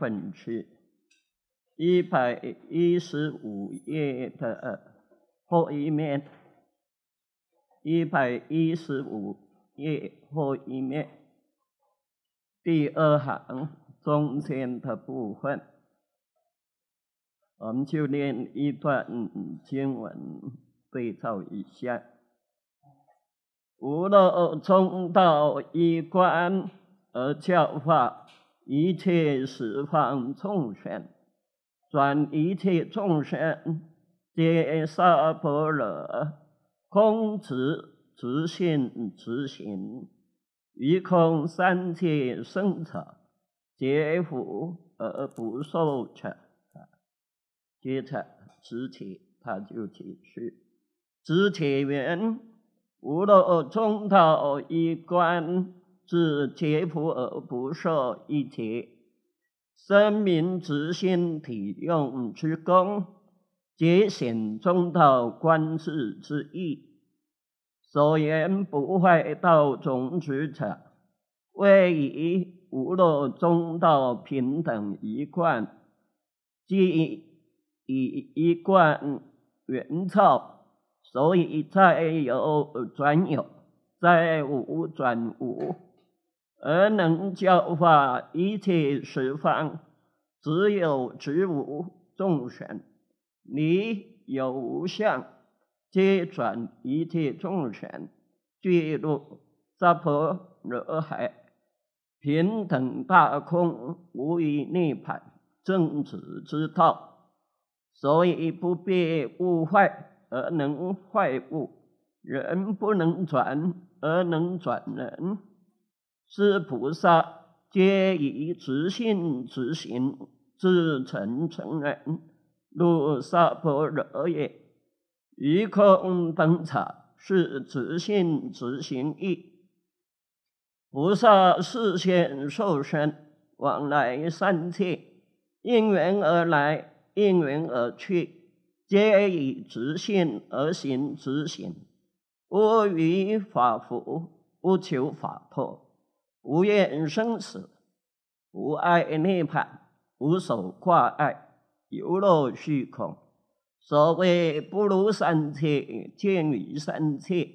本区一百一十五页的后一面，一百一十五页后一面，第二行中间的部分，我们就念一段经文对照一下：无漏从道一观而教化。一切十方众生，转一切众生皆沙婆罗，空执执心执行，一空三千生草，皆苦而不受者啊！皆他执起，他就起去。执起缘，无漏中道一观。自而不受一切生民之心体用之功，皆显中道观世之意。所言不坏道中取者，谓以无若中道平等一贯，即以一贯原则，所以再有转有，再无转无。而能教化一切十方，只有植无众神，你有无相，皆转一切众神，堕入萨婆罗海，平等大空，无以涅盘正直之道，所以不必物坏而能坏物，人不能转而能转人。是菩萨皆以直信直行自成成人，如沙婆惹也。于空灯草是直信直行意。菩萨事先受身往来三界，应缘而来，应缘而去，皆以直信而行直行。无于法缚，不求法脱。无厌生死，无爱涅槃，无所挂碍，犹若虚空。所谓不如三界，见于三界，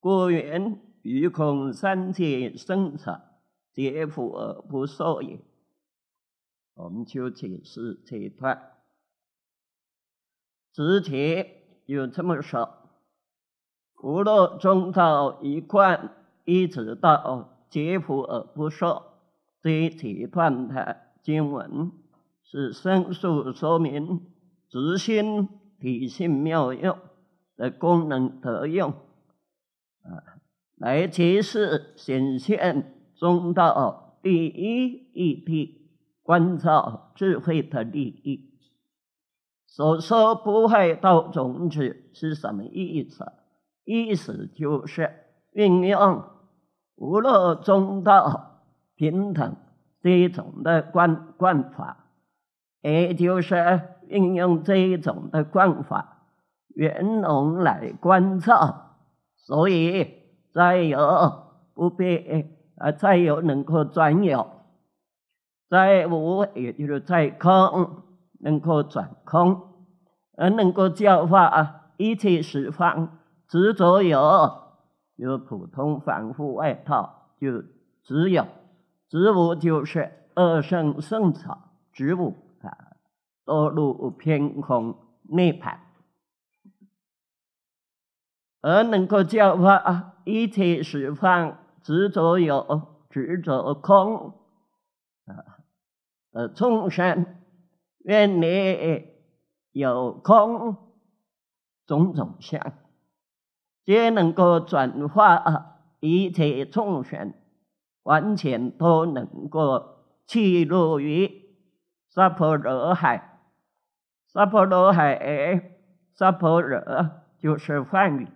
故愿与恐三界生产，皆复而不受也。我们就解释这段，之前有这么少，不落中道一贯一直到。解佛而不说，一切断的经文是深述说明执心体性妙用的功能得用，啊，来揭示显现中道第一义谛，关照智慧的利益。所说不坏道种子是什么意思？意思就是运用。无论中道平等这一种的观观法，也就是运用这一种的观法，圆融来观照，所以再有不必啊，再有能够转有，再无也就是在空，能够转空，而能够教化啊一切十方执着有。有普通防护外套，就只有植物，就是二生圣草植物啊，堕入偏空涅盘，而能够叫化啊一切十方执着有，执着空啊，而众生愿你有空种种相。皆能够转化一切众生，完全都能够起入于娑婆罗海。娑婆罗海，娑婆罗就是梵语，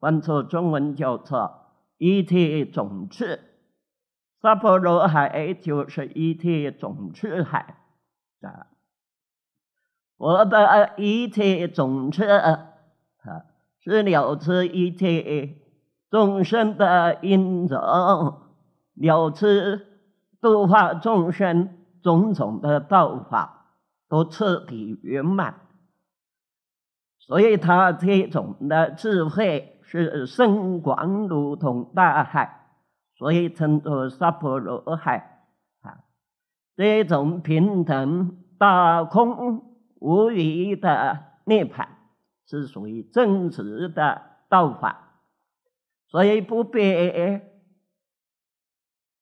翻成中文叫做一切种子。娑婆罗海就是一切种子海我的一切种子。了知一切众生的因缘，了知度化众生种种的道法都彻底圆满，所以他这种的智慧是深广如同大海，所以称作“萨婆罗海”。啊，这种平等大空无余的涅槃。是属于正直的道法，所以不被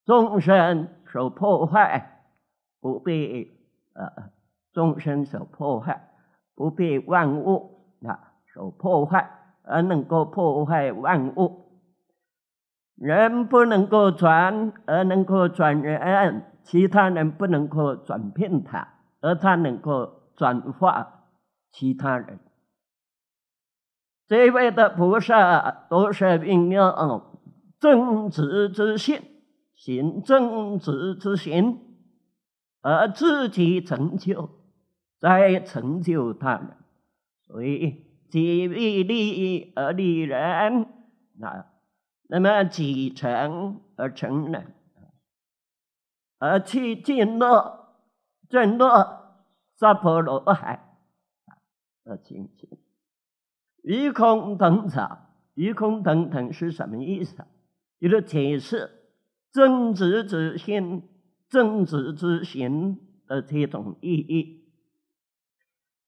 众生所破坏，不被呃众生所破坏，不被万物啊所破坏，而能够破坏万物。人不能够转，而能够转人；其他人不能够转变他，而他能够转化其他人。这位的菩萨都是运用正直之心，行正直之心，而自己成就，再成就他们，所以己为利益而利人，那那么己成而成人，而去尽乐，尽乐娑婆罗海，而清净。于空等者，于空等等是什么意思？就的解释正直之心、正直之心的这种意义。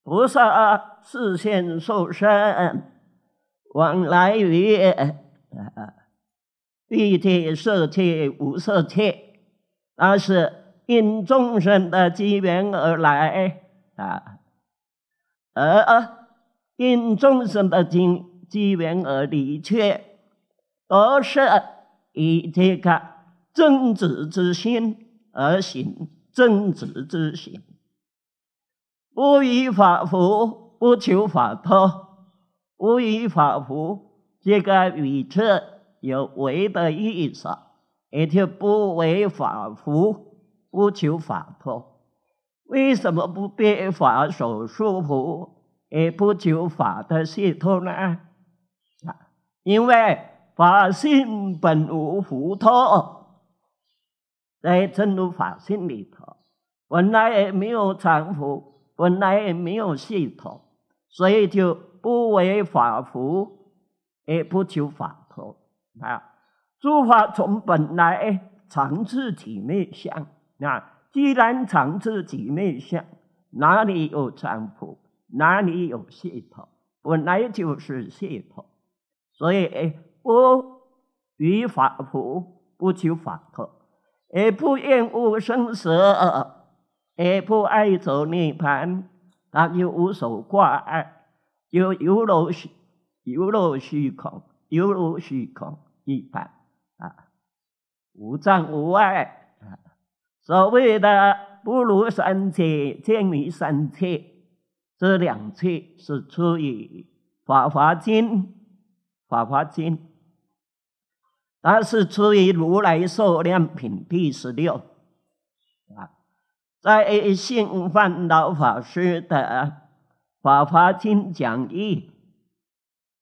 菩萨示现受身，往来于一切色界、无色界，那是因众生的机缘而来啊，呃啊。因众生的经机缘而离却，得是以这个正直之心而行正直之行，不以法服，不求法破，不以法服，这个语词有为的意思，而且不为法服，不求法破，为什么不变法所束缚？也不求法的系统呢，啊，因为法性本无佛陀，在真如法性里头，本来也没有常福，本来也没有系统，所以就不为法福，也不求法佛啊。诸法从本来常自体内相啊，既然常自体内相，哪里有常福？哪里有系统？本来就是系统，所以不于法缚，不求法脱，也不厌恶生死，也不爱走涅盘，他就无所挂碍，就犹如虚，犹如虚空，犹如虚空一般啊，无障无碍啊，所谓的不如三界，见于三界。这两句是出于《法华经》，《法华经》，它是出于《如来寿量品》第十六。啊，在性万老法师的《法华经》讲义，《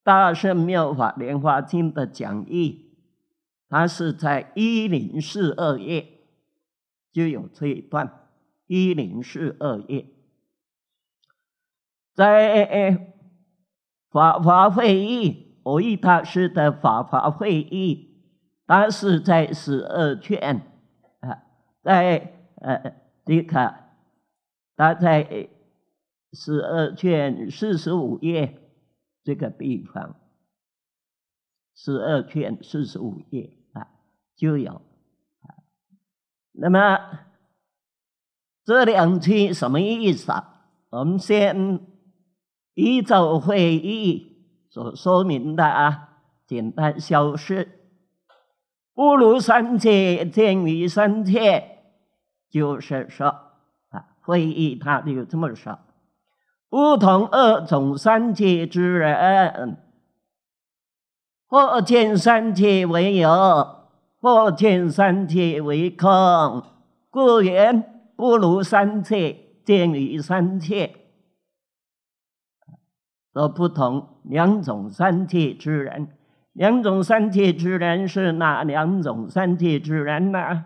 大圣妙法莲华经》的讲义，它是在一零四二页就有这一段，一零四二页。在法华会议，我与大师的法华会议，当是在十二卷啊，在呃这个，他在十二卷四十五页这个地方，十二卷四十五页啊就有啊。那么这两句什么意思？啊？我们先。依照会议所说明的啊，简单消失。不如三界见于三界，就是说啊，会议他就这么说，不同二种三界之人，或见三界为有，或见三界为空，故言不如三界见于三界。则不同两种三界之人，两种三界之人是哪两种三界之人呢？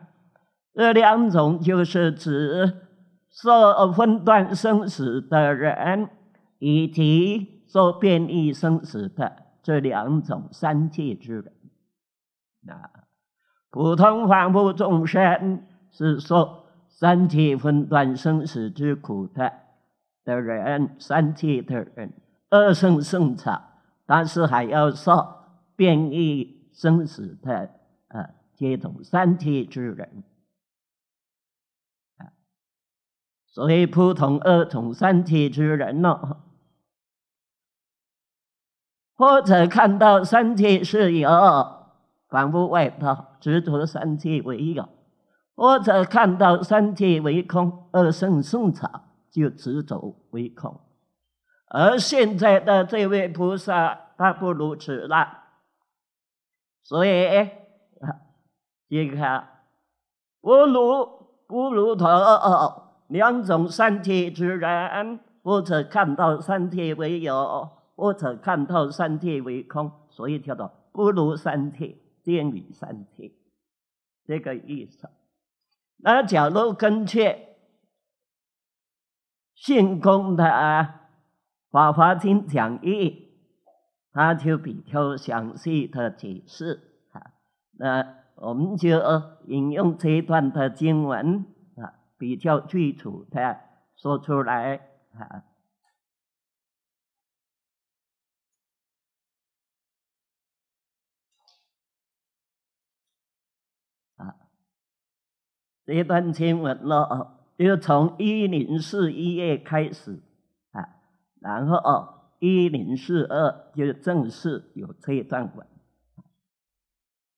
这两种就是指受分段生死的人，以及受变异生死的这两种三界之人。那普通凡夫众生是受三界分段生死之苦的的人，三界的人。二生圣草，但是还要说变异生死的啊，接同三界之人。所以普通二童三界之人呢？或者看到三界是有，反复外道执着三界为有；或者看到三界为空，二生圣草就执着为空。而现在的这位菩萨，他不如此了，所以你看，不如不如同两种三界之人，我只看到三界为有，我只看到三界为空，所以叫做不如三界，见于三界这个意思。那假如跟去信公的啊？法华经讲义，他就比较详细的解释啊。那我们就引用这段的经文啊，比较具体的说出来啊。啊，这段经文呢，就从一零四一月开始。然后啊，一零四二就正式有这一段文。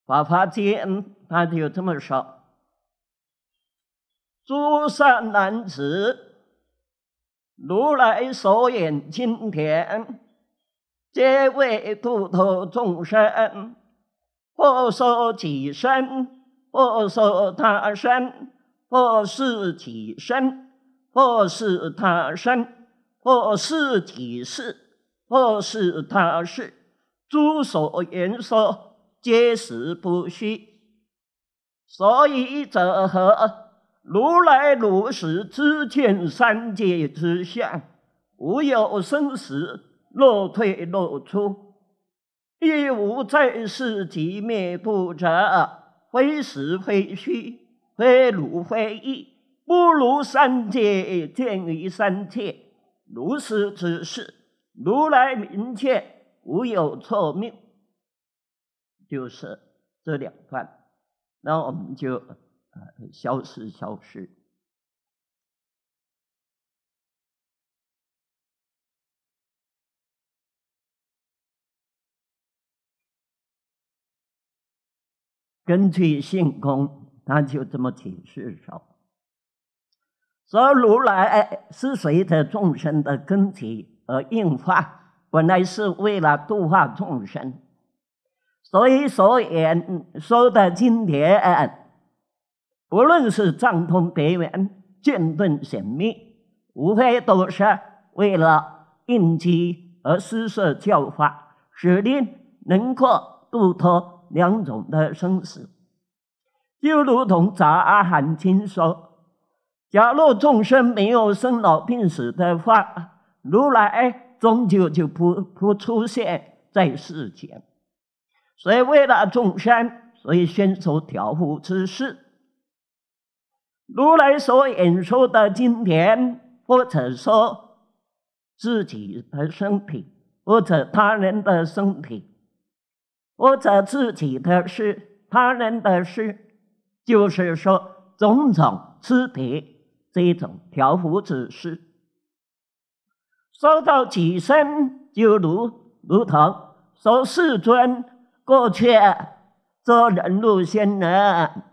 法华经他就这么说：，诸善男子，如来所演经典，皆为度脱众生。或说己身，或说他身，或是己身，或是他身。或是体是，或是他事，诸所言说皆实不虚。所以者何？如来如是知见三界之相，无有生死，若退若出，亦无在世即灭不者，非实非虚，非如非异，不如三界见于三界。如是之事，如来明确，无有错谬，就是这两段。那我们就消失，消失。根据性空，他就这么解释说。说如来是随着众生的根基而应化，本来是为了度化众生。所以所言说的经典，不论是藏通别圆、见顿显密，无非都是为了应机而施设教法，使令能够度脱两种的生死。就如同杂阿含经说。假如众生没有生老病死的话，如来终究就不不出现在世间。所以为了众生，所以宣说调伏之事。如来所演说的经典，或者说自己的身体，或者他人的身体，或者自己的事，他人的事，就是说种种差体。这一种条幅指示，收到几身，就如如同说世尊过去做人、路仙呢，啊，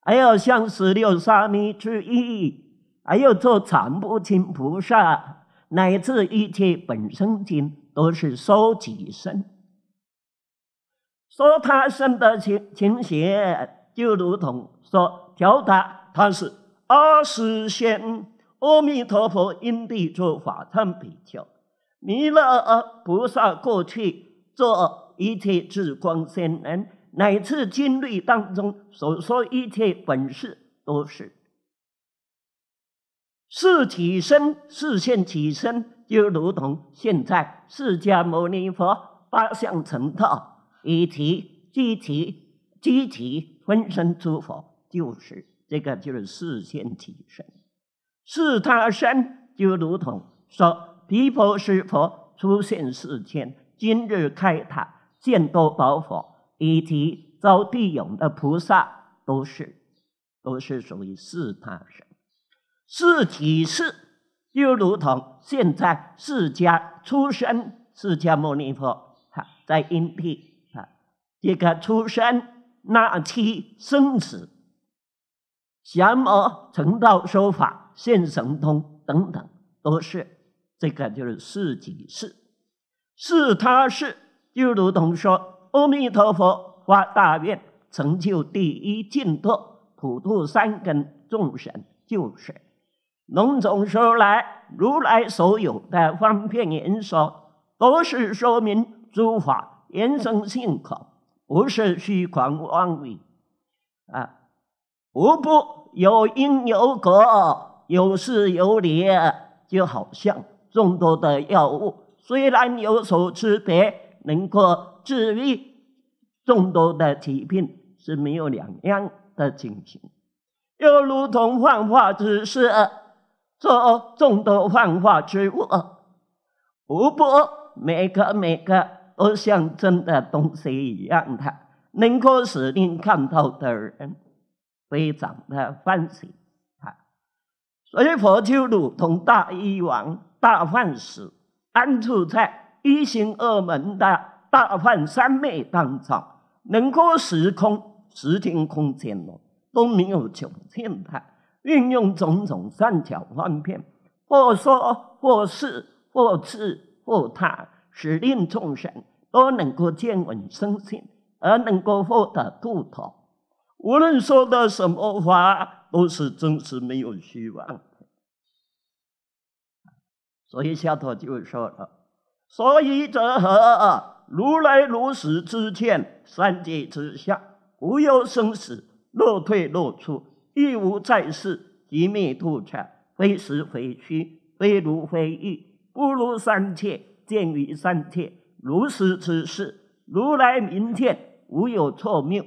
还有向十六沙弥之意，还有做常不轻菩萨乃至一切本生经，都是收己身，说他生的情情形，就如同说调达他是。阿世仙，阿弥陀佛因地做法藏比丘，弥勒菩萨过去做一切智光仙人，乃至经律当中所说一切本事都是。是起身，是现起身，就如同现在释迦牟尼佛八相成道，以及具体、具体分身诸佛，就是。这个就是四天提身，四他身就如同说，毗婆是佛出现四千，今日开塔见多宝佛，以及周地涌的菩萨，都是都是属于四大身。四体是就如同现在释迦出生释迦牟尼佛哈在因地啊，这个出生纳妻、生子。降魔成道说法现神通等等，都是这个就是四体事，是他事，就如同说阿弥陀佛发大愿，成就第一净土，普度三根众生，就是，从总说来，如来所有的方便言说，都是说明诸法人生性空，不是虚狂妄语，啊。无不有因有果，有事有理，就好像众多的药物，虽然有所区别，能够治愈众多的疾病是没有两样的情形。又如同幻化之事，做众多幻化之物，无不每个每个都像真的东西一样的，能够使你看到的人。非常的欢喜啊！所以佛就如同大医王、大梵使，安住在一心二门的大梵三昧当中，能够时空时、间、空间咯都没有穷尽的，运用种种善巧方便，或说或是或智或他，使令众生都能够见闻生信，而能够获得度脱。无论说的什么话，都是真实没有虚妄所以下头就说了：“所以者何？如来如是之见，三界之下，无有生死，若退若出，亦无在世，即灭度产，非实非虚，非如非异，不如三界，见于三界，如实之事，如来明见，无有错谬。”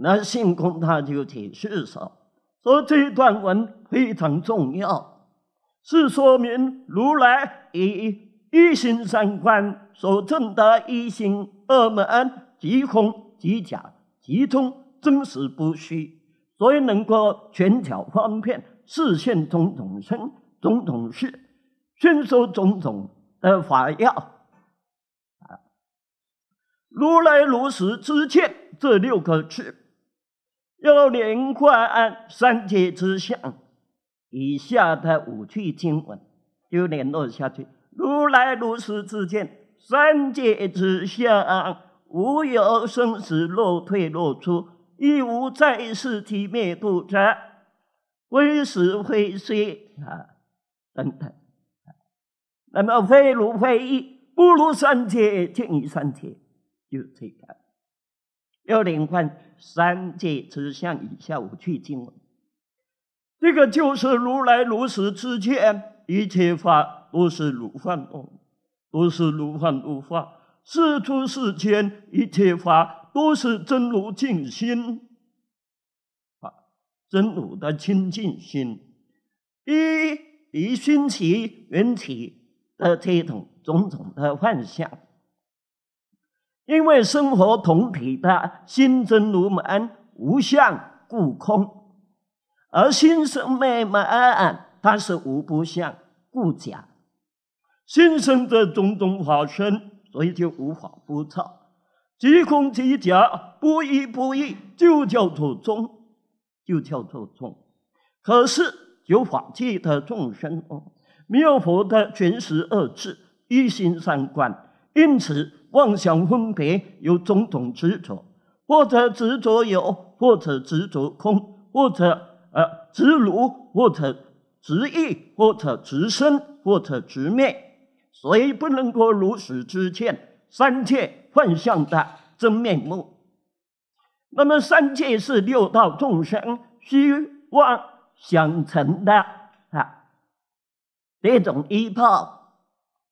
那性空，他就解释说：“说这一段文非常重要，是说明如来一一心三观所证得一心二门即空即假即通真实不虚，所以能够全巧方便实现种种身、种种事，宣说种种的法要。”啊，如来如是之见，这六个字。又连贯三界之相，以下的五趣经文就联络下去。如来如是之见，三界之下无有生死落退落出，亦无在世体灭度者，唯死非是啊等等。那么非如非意，不如三界见于三界，就这个。要连贯三界之相，以下无去尽文。这个就是如来如实之见，一切法都是如幻，都是如幻如化，是出世间一切法都是真如净心啊，真如的清净心，一一心起缘起的这种种种的幻象。因为生活同体，他心真如满，无相故空；而心生灭满，他是无不相故假。心生的种种法身，所以就无法不造，即空即假，不依不依，就叫做中，就叫做中。可是有法器的众生哦，没有佛的全十二字，一心三观，因此。妄想分别有种种执着，或者执着有，或者执着空，或者呃执如，或者执意，或者执身，或者执灭，所以不能够如实知见三界幻象的真面目。那么三界是六道众生虚妄想成的啊，这种依靠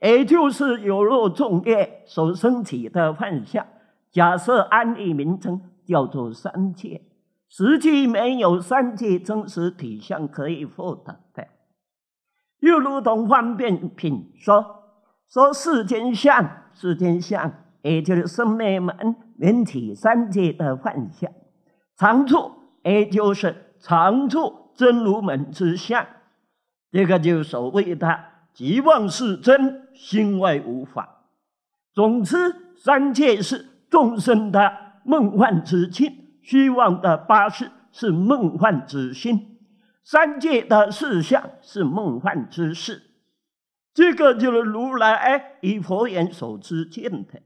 也就是有漏众业所升起的幻象，假设安立名称叫做三界，实际没有三界真实体相可以获得的。又如同方便品说，说世间相，世间相，也就是生灭门、连体三界的幻象，常处也就是常处真如门之相，这个就所谓的。即望是真心外无法，总之，三界是众生的梦幻之境，虚妄的八识是梦幻之心，三界的四相是梦幻之事。这个就是如来以佛眼所知见的。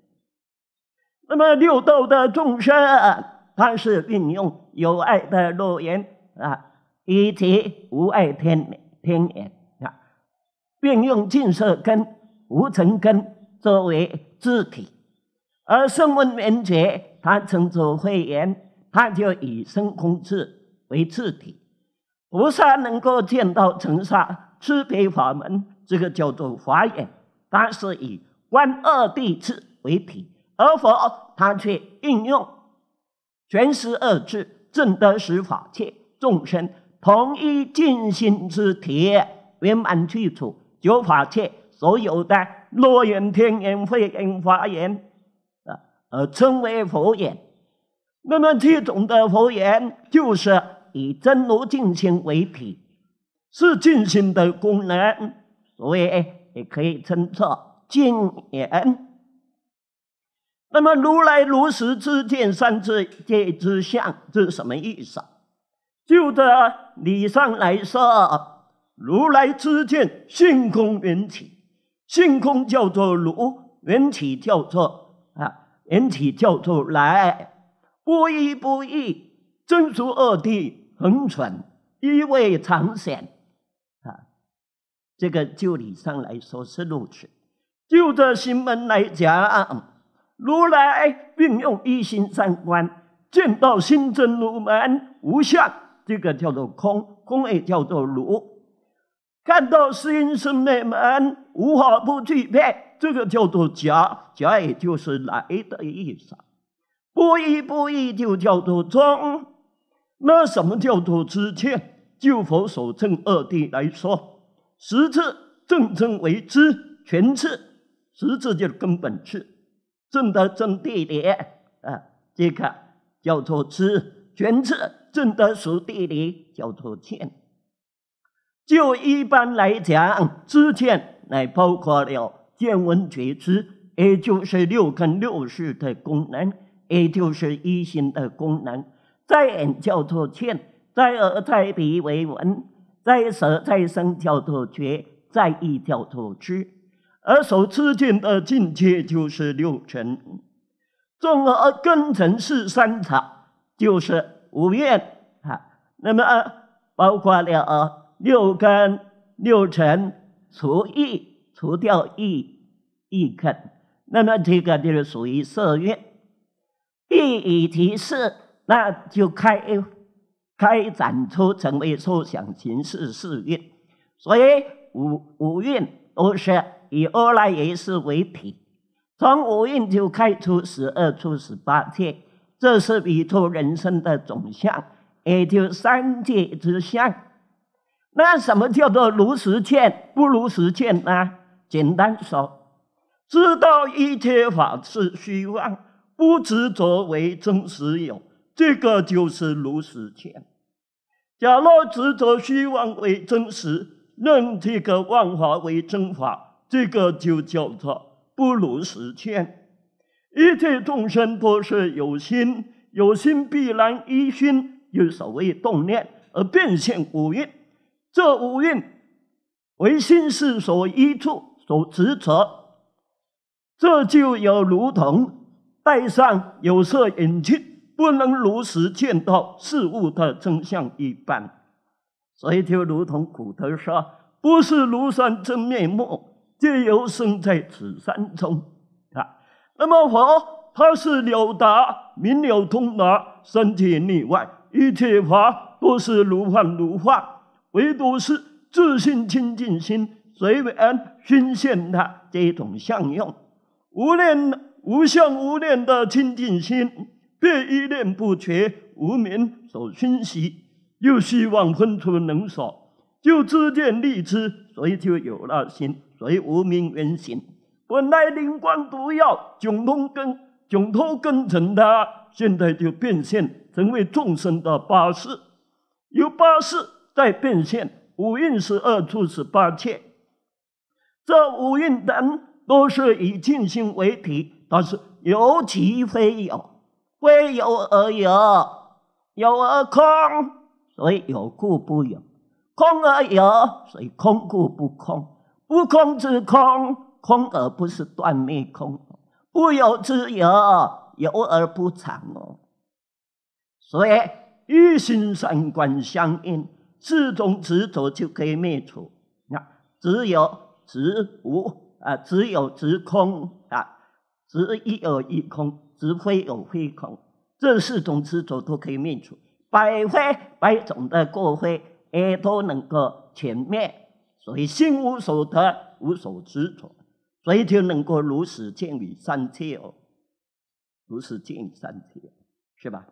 那么六道的众生啊，他是运用有爱的诺言啊，以及无爱天天眼。并用净色根、无尘根作为自体，而圣文名觉他成就慧眼，他就以深空智为自体。菩萨能够见到尘沙，慈悲法门，这个叫做法眼，但是以观二谛智为体，而佛他却运用全十二智正得十法界众生同一尽心之体圆满去处。九法界所有的乐眼、天眼、慧眼、法眼啊，而称为佛眼。那么，这种的佛眼就是以真如净心为体，是净心的功能，所以也可以称作净眼。那么，如来如实之见三智、界之相是什么意思？就这理上来说。如来之见，性空缘起。性空叫做如，缘起叫做啊，缘起叫做来。不依不异，真俗二谛恒存，一味常显。啊，这个就理上来说是如此；就这心门来讲，如来运用一心三观，见到心真如门无相，这个叫做空，空也叫做如。看到心生美满，无法不去骗，这个叫做假假，也就是来的意思。不依不依就叫做忠，那什么叫做知见？就佛所证二谛来说，实智正称为知，全次实智就是根本次，正的正谛的啊，这个叫做知；全次正的属谛理叫做见。就一般来讲，之前来包括了见闻觉知，也就是六根六识的功能，也就是一心的功能。再眼叫做见，再耳、再鼻、为闻，再舌、再身叫做觉，在意叫做知。而所知见的境界就是六尘。众而根尘是三茶，就是五蕴啊。那么啊，包括了啊。六根六尘除一，除掉一，一根，那么这个就是属于色运。一以提示，那就开开展出成为受想行识四运。所以五五运都是以阿赖耶识为体，从五运就开出十二出十八界，这是宇宙人生的总相，也就三界之相。那什么叫做如实见？不如实见呢？简单说，知道一切法是虚妄，不执着为真实有，这个就是如实见。假若执着虚妄为真实，认这个万华为真法，这个就叫做不如实见。一切众生都是有心，有心必然依心有所谓动念而变现无业。这五蕴为心事所依处、所执着，这就有如同戴上有色眼镜，不能如实见到事物的真相一般。所以，就如同古德说：“不是庐山真面目，皆由身在此山中。”啊，那么佛他是了达、明了、通达，身体内外一切法都是如幻如化。唯独是自信清净心，随缘熏现它这一种相用。无念、无相、无念的清净心，被依念不觉无明所熏习，又希望分出能所，就自见立知，所以就有了心，所以无明原起。本来灵光独药，迥通根，迥脱根成它现在就变现，成为众生的八识，有八识。在变现五蕴十二处十八切，这五蕴等都是以静心为体，但是有其非有，非有而有，有而空，所以有故不有，空而有，所以空故不空，不空之空，空而不是断灭空，不有之有，有而不常哦，所以一心三观相应。四种执着就可以灭除。那只有执无啊，只有执空啊，执一有一空，执非有非空，这四种执着都可以灭除。百非百种的过非也都能够全灭。所以心无所得，无所执着，所以就能够如实见于三界哦，如实见三界，是吧？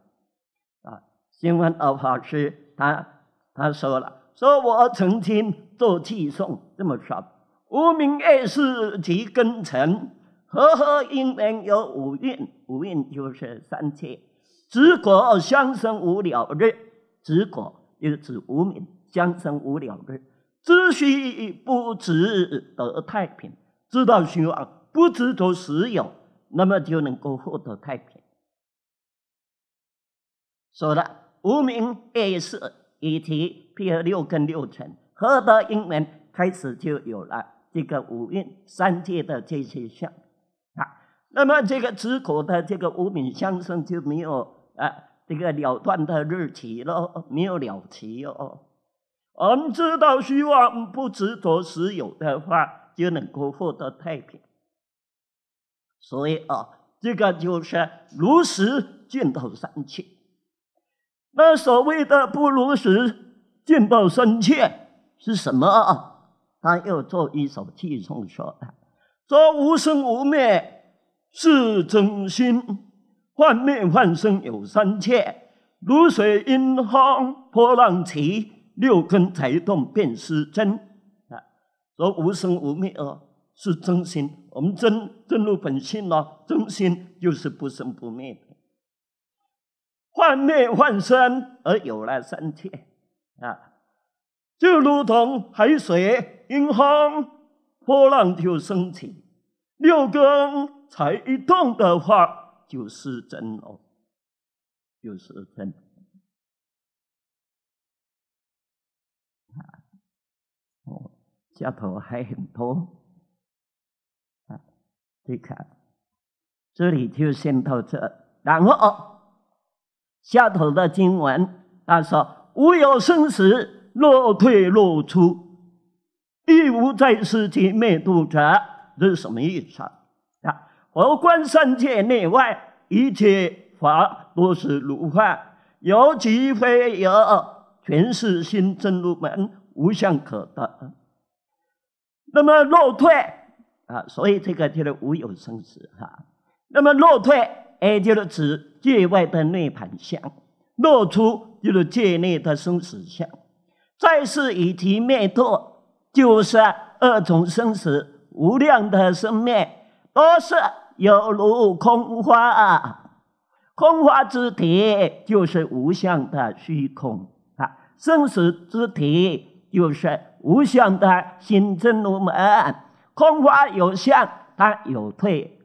啊，新闻二法师他。他说了：“说我曾经做寄送，这么说，无名二是即根尘，和合因缘有五蕴，五蕴就是三界，子果相生无了日，子果是指无名，相生无了日，知需不知得太平，知道虚妄，不知着实有，那么就能够获得太平。”说了，无名二是。以及配合六根六尘，合德英文开始就有了这个五蕴三界的这些相啊。那么这个执苦的这个无名相生就没有啊这个了断的日期了，没有了期哦。我们知道希望不执着实有的话，就能够获得太平。所以啊，这个就是如实见到三界。那所谓的不如实见到三切是什么？他又做一首偈颂说的：“说无生无灭是真心，幻灭幻生有三切，如水因风波浪起，六根才动便是真啊！说无生无灭哦，是真心。我们真真如本性哦，真心就是不生不灭的。”幻灭幻生而有了三切啊，就如同海水因风波浪就升起，六根才一动的话就是真哦，就是真啊！哦，下头还很多啊，你看，这里就先到这，然后。下头的经文，他说：“无有生死，若退若出，亦无在世间灭度者。”这是什么意思啊？“佛观三界内外，一切法都是如幻，有即非有，全是心正如门，无相可得。”那么若退啊，所以这个就是无有生死哈。那么若退。也就是指界外的涅盘相，落出就是界内的生死相。再是以及灭度，就是二种生死，无量的生灭，都是有如空花。空花之体就是无相的虚空啊，生死之体就是无相的心真如门。空花有相，它有退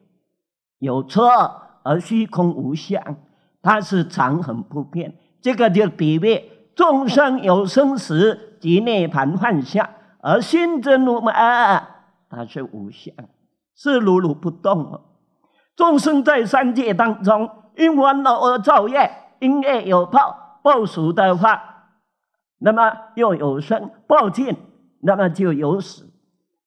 有错。而虚空无相，它是常恒不变。这个就比喻众生有生死及涅盘幻象，而心真如啊，它是无相，是如如不动众生在三界当中，因烦恼而造业，因业有报报熟的话，那么又有生报尽，那么就有死。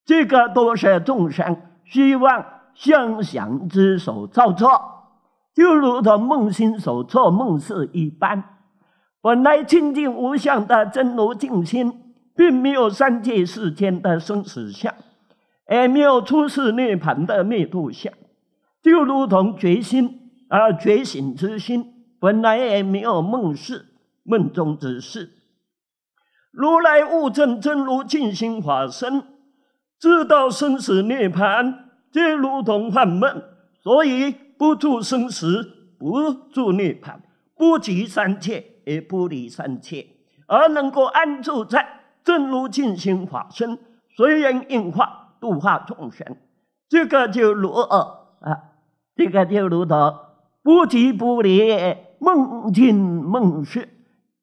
这个都是众生希望想象之所造作。就如同梦心所做梦事一般，本来清净无相的真如净心，并没有三界世间的生死相，也没有出世涅盘的灭度相。就如同觉心而觉醒之心，本来也没有梦事、梦中之事。如来悟证真如净心法身，知道生死涅盘皆如同幻梦，所以。不住生死，不住涅槃，不急三界而不离三界，而能够安住在正如尽心法身，随缘应化度化众生。这个就如呃啊，这个就如同不急不离梦境梦事，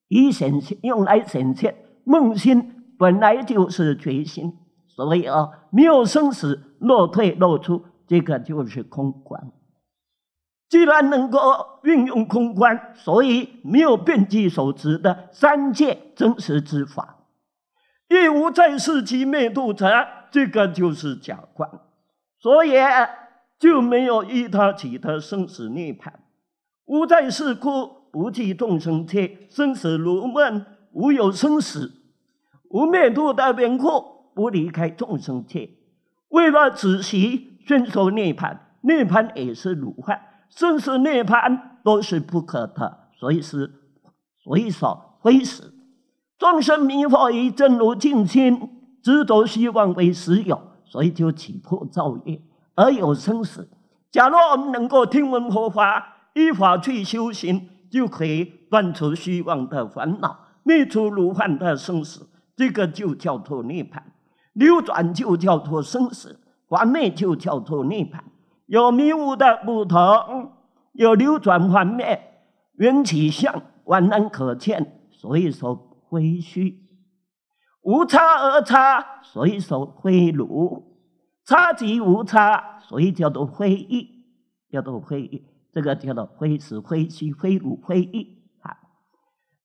以神用来神切梦心本来就是觉心，所以啊，没有生死落退落出，这个就是空观。既然能够运用空观，所以没有遍计所持的三界真实之法，亦无在世即灭度者，这个就是假观，所以就没有依他其他生死涅槃。无在世故不计众生切，生死如梦，无有生死，无灭度的边空，不离开众生切。为了仔细遵守涅槃，涅槃也是如幻。生死涅槃都是不可得，所以是随手，非死，众生迷惑于正如净心，执着希望为实有，所以就起破造业而有生死。假如我们能够听闻佛法，依法去修行，就可以断除希望的烦恼，灭除如幻的生死，这个就叫做涅槃。流转就叫做生死，完灭就叫做涅槃。有迷雾的不同，有流转幻灭，缘起相万能可见，所以说非虚；无差而差，所以说非如；差即无差，所以叫做非意，叫做非意。这个叫做非实、非虚、非如、非意啊，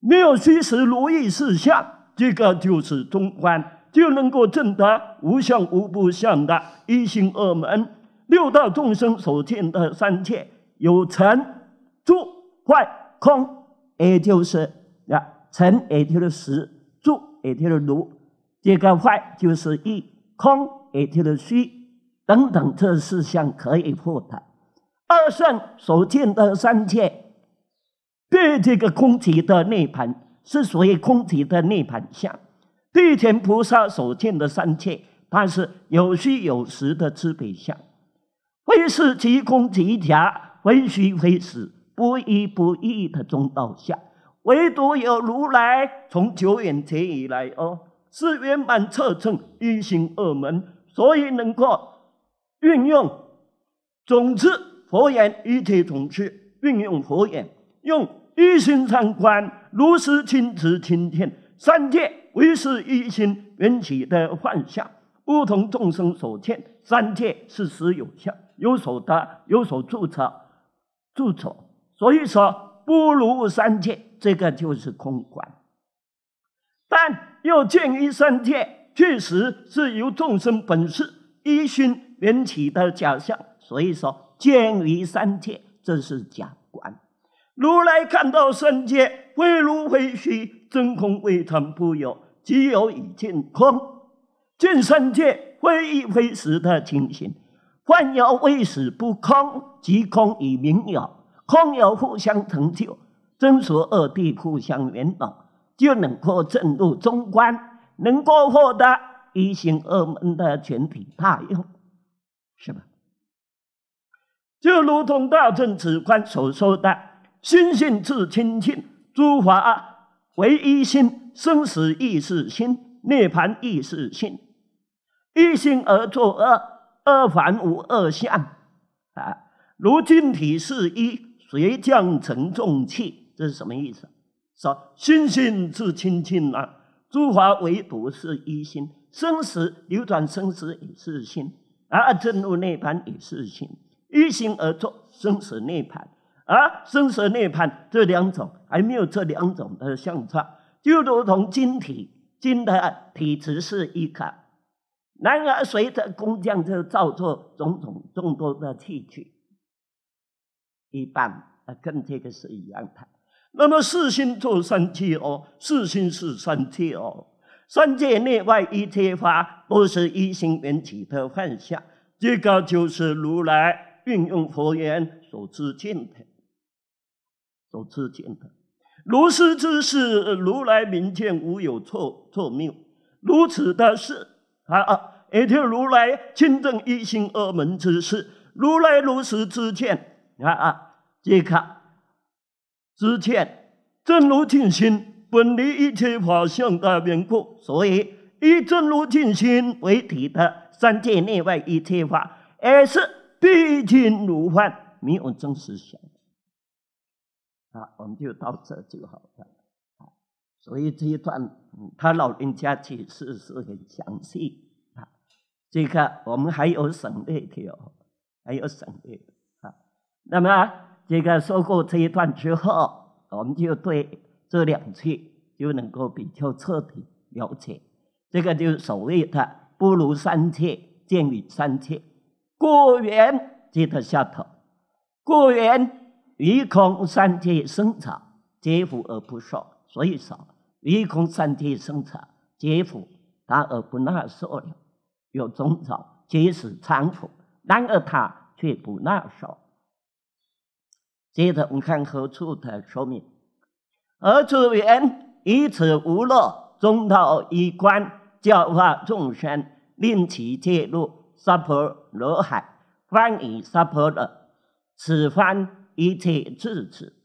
没有虚实、如意事相，这个就是中观，就能够证得无相、无不相的一心二门。六道众生所见的三界，有尘、住、坏、空，也就是啊尘，也就是实；住，也就是如；这个坏，就是一，空，也就是虚等等这四项可以破的。二圣所见的三界，对这个空体的涅盘，是属于空体的涅盘相；地天菩萨所见的三界，它是有虚有实的支配相。唯是其空其假，非虚非实，不一不依的中道下，唯独有如来从久远前以来，哦，是圆满彻证一心二门，所以能够运用总之佛眼，一切总持运用佛眼，用一心三观如实亲自听见三界唯是一心缘起的幻象，不同众生所见三界事实有效。有所得，有所注册、注册，所以说不如三界，这个就是空观。但又见于三界，确实是由众生本事一心缘起的假象，所以说见于三界，这是假观。如来看到三界，非如非虚，真空未曾不有，即有以见空，见三界非一非实的情形。万有未始不空，即空以明有，空有互相成就，真所二谛互相圆融，就能够证入中观，能够获得一心二门的全体大用，是吧？就如同大正此观所说的“心性自清净，诸法唯一心，生死亦是心，涅盘亦是心，一心而作恶，二凡无二相，啊！如今体是一，随降成重器，这是什么意思？说心性是清净啊，诸法唯不是一心，生死流转，生死与是心啊，正入涅盘与是心，一心而作生死涅盘，而生死涅盘这两种还没有这两种的相差，就如同晶体，晶的体执是一个。然而，随着工匠就造作种种众多的器具，一般啊，跟这个是一样的。那么，四心做三界哦，四心是三界哦，三界内外一切法，都是一心缘起的幻相。这个就是如来运用佛言所知见的，所知见的。如是之事，如来明见，无有错错谬。如此的是。啊啊！也就如来亲证一心二门之事，如来如是之见。你看啊，这看之见，正如净心，本离一切法相的明故。所以以正如净心为体的三界内外一切法，也是毕竟如幻，没有真实相。好，我们就到这就好了。所以这一段，他老人家解释是很详细。啊。这个我们还有省略的，还有省略。啊，那么这个说过这一段之后，我们就对这两句就能够比较彻底了解。这个就是所谓的“不如三切，见于三切”。过园即得下头。过园一空三界生草皆无而不受。所以说，唯恐三体生产结腐，他而不纳受了；有中草结使疮腐，然而他却不纳受。接着我们看何处的说明，何处缘以此无乐中道一观教化众生，令其介入娑婆罗海，翻以娑婆的，此番一切智持。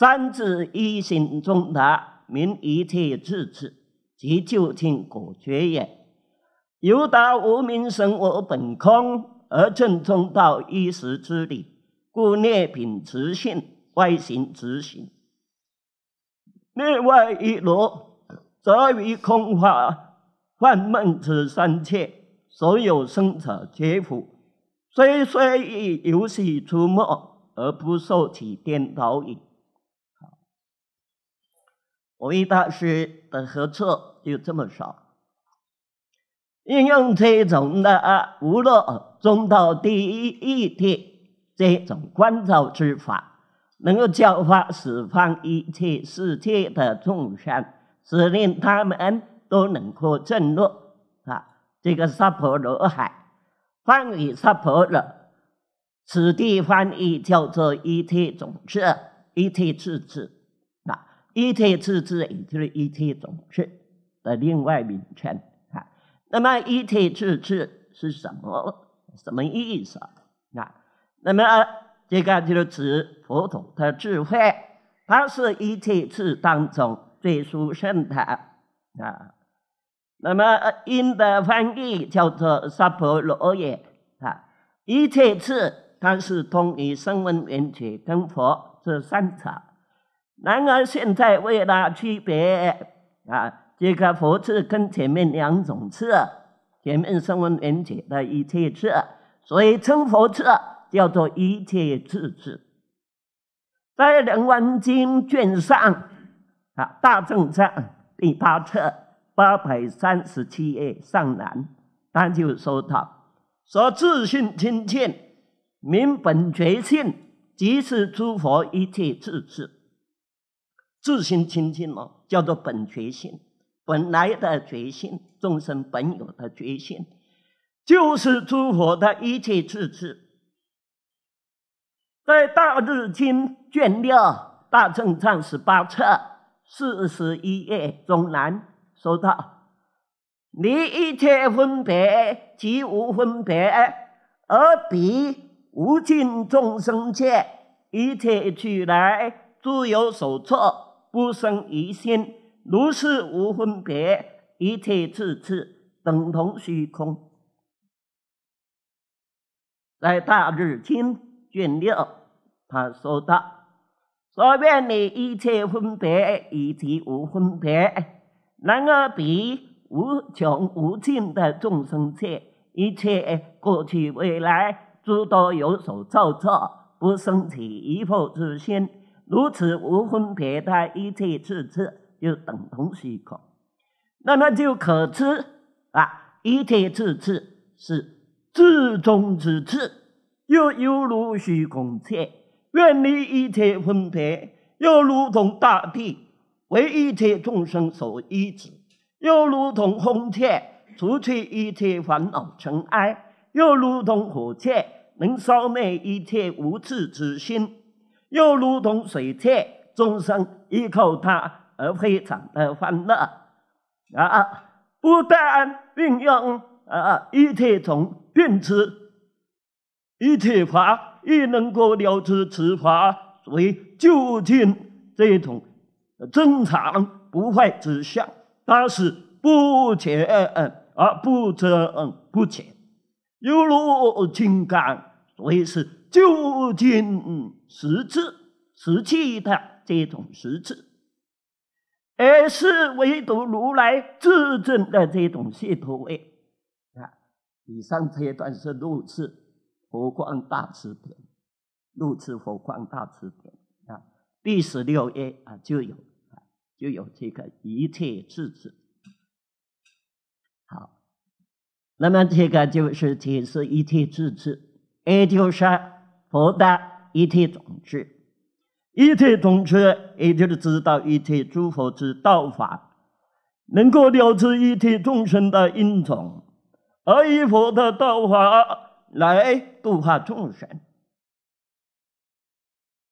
三字一行中达，明一切智智，即究竟果觉也。由达无明生我本空，而正通道一时之理，故涅品执性，外行执行。另外一罗，则于空法幻梦之三界，所有生者皆苦，虽虽以游戏出没，而不受其颠倒影。维大师的合作有这么少，运用这种的啊，无漏中道第一义谛这种观照之法，能够教化、释放一切世界的众生，使令他们都能够证入啊，这个娑婆罗海，翻译娑婆罗，此地翻译叫做一切种子，一切智智。一切智也就是一切总智的另外名称啊。那么一切次智是什么？什么意思啊？那么这个就是指佛土的智慧，它是一切次当中最殊胜的啊。那么音的翻译叫做“萨婆罗耶”啊。一切次它是通于声闻、缘觉、灯佛这三场。然而现在为了区别啊，这个佛字跟前面两种字，前面声闻缘起的一切字，所以称佛字叫做一切智字。在《楞严经》卷上啊，《大正藏》第八册八百三十七页上南，他就说到：“说自性清净，明本觉性，即是诸佛一切智智。”自心清净哦，叫做本觉性，本来的觉性，众生本有的觉性，就是诸佛的一切智智，在《大日经》卷六《大正藏》十八册四十一页中南说到：“离一切分别，即无分别；而彼无尽众生界，一切去来，诸有所测。」不生疑心，如是无分别，一切次次等同虚空。在他日经》卷六，他说道：“所愿的一切分别，以及无分别，然而彼无穷无尽的众生界，一切过去未来诸多有所造作，不生起疑惑之心。”如此无分别他一切次次，就等同虚空。那么就可知啊，一切次次是至中之次，又犹如虚空切，远离一切分别，又如同大地为一切众生所依止，又如同风切，除去一切烦恼尘埃，又如同火切，能烧灭一切无智之心。又如同水菜，终生依靠它而非常的欢乐啊！不但运用啊，一切从运之，一切法，亦能够了知此法为究竟这一种正常不坏之相，但是不浅而不增不浅，犹如情感随时。究竟十次实际的这种十次，而是唯独如来自证的这种解脱位啊。以上这一段是六次佛光大慈典，六次佛光大慈典啊，第十六页啊就有就有这个一切智智。好，那么这个就是解释一切智智，也就是。佛的一切种子，一切种子也就是知道一切诸佛之道法，能够了知一切众生的因种，而依佛的道法来度化众生。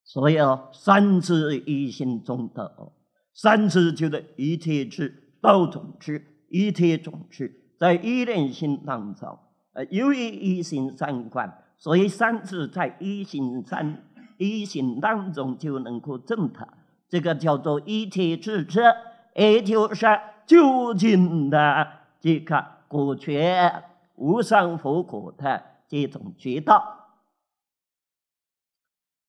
所以哦，三智一心中的三智，就是一切智、道种智、一切种智，在一念心当中，呃，由于一心三观。所以，三次在一心三一心当中就能够证得，这个叫做一切智智，也就是究竟的这个果觉无上佛果的这种觉道。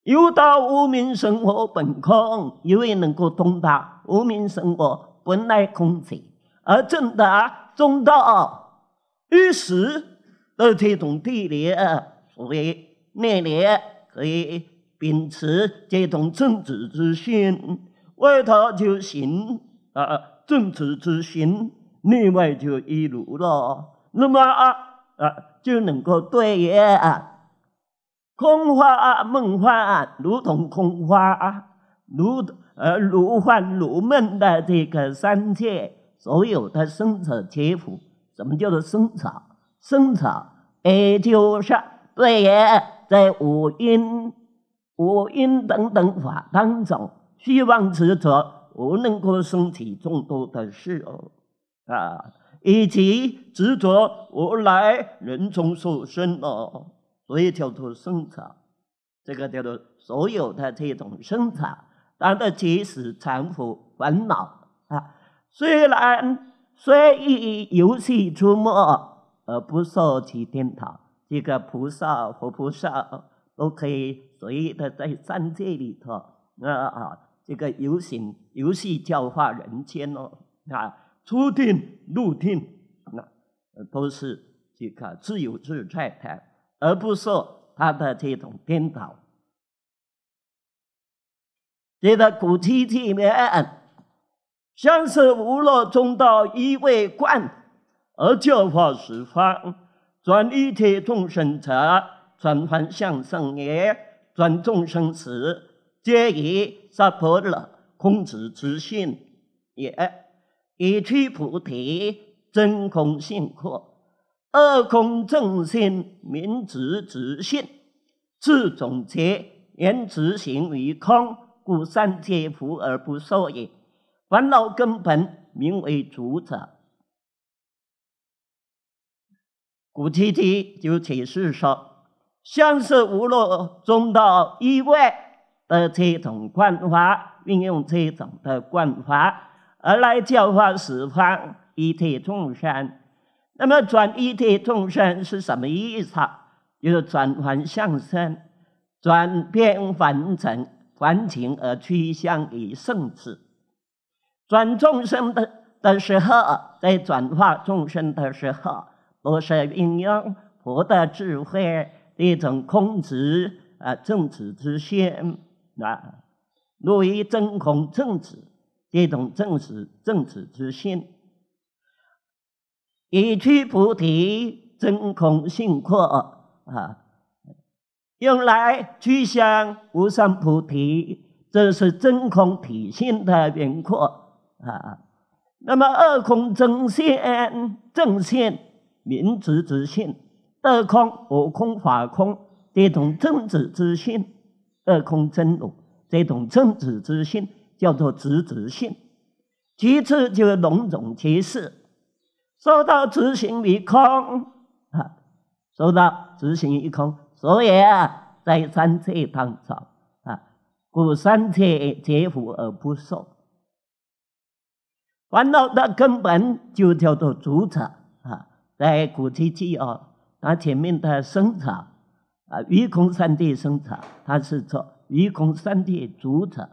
有道无明生活本空，因为能够通达无明生活本来空寂，而证得中道，于是的这种地理为内敛，可以秉持这种正直之心，外头就行啊正直之心，内外就一如了。那么啊啊就能够对啊，空花梦花如同空花，如呃如幻如梦的这个三界所有的生死天赋，什么叫做生死？生死。也就是。对于在五阴、五阴等等法当中，希望执着我能够升起众多的事哦，啊，以及执着我来人中所生哦，所以叫做生产，这个叫做所有的这种生产，它的及时、残伏、烦恼啊，虽然虽以游戏出没，而不受其颠倒。这个菩萨和菩萨都可以随意的在三界里头啊，这个游行游戏教化人间哦，啊，出定入定那都是这个自由自在的，而不受他的这种颠倒。这个古体里面，像是无漏中道一味观，而教化十方。转一切众生者，转凡向圣也；转众生时，皆以识破了空之执性也。一切菩提真空性阔，二空正性名执直性。自总结言执行为空，故善界福而不受也。烦恼根本名为主者。菩提提就解释说，像是无路中道以外的这种观法，运用这种的观法，而来教化十方一切众生。那么转一切众生是什么意思？就是转换相生，转变凡尘凡情而趋向于圣智。转众生的的时候，在转化众生的时候。落是运用佛的智慧的一种空执啊，正直之心啊，入于真空正直这种正直正直之心，一趣菩提真空性扩啊，用来具向无上菩提，这是真空体性的轮廓啊。那么二空正现正现。名执之性，二空、五空、法空，这种正直之性；二空真如，这种正直之性，叫做执执性。其次就是种种其事，说到执行为空啊，说到执行为空，所以啊，在三界当中啊，故三界皆福而不受。烦恼的根本就叫做主宰。在古奇迹啊，它前面的生草啊，愚空三地生草，它是说愚空三地主草，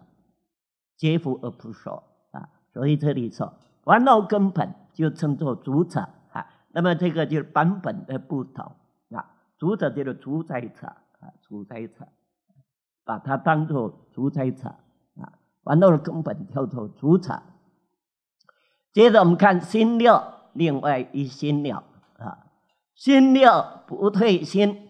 皆福而不说啊，所以这里说，烦恼根本就称作主草啊，那么这个就是版本的不同啊，主草就是主宰草啊，主宰草，把它当做主宰草啊，烦恼根本叫做主草。接着我们看新料，另外一新鸟。心料不退心，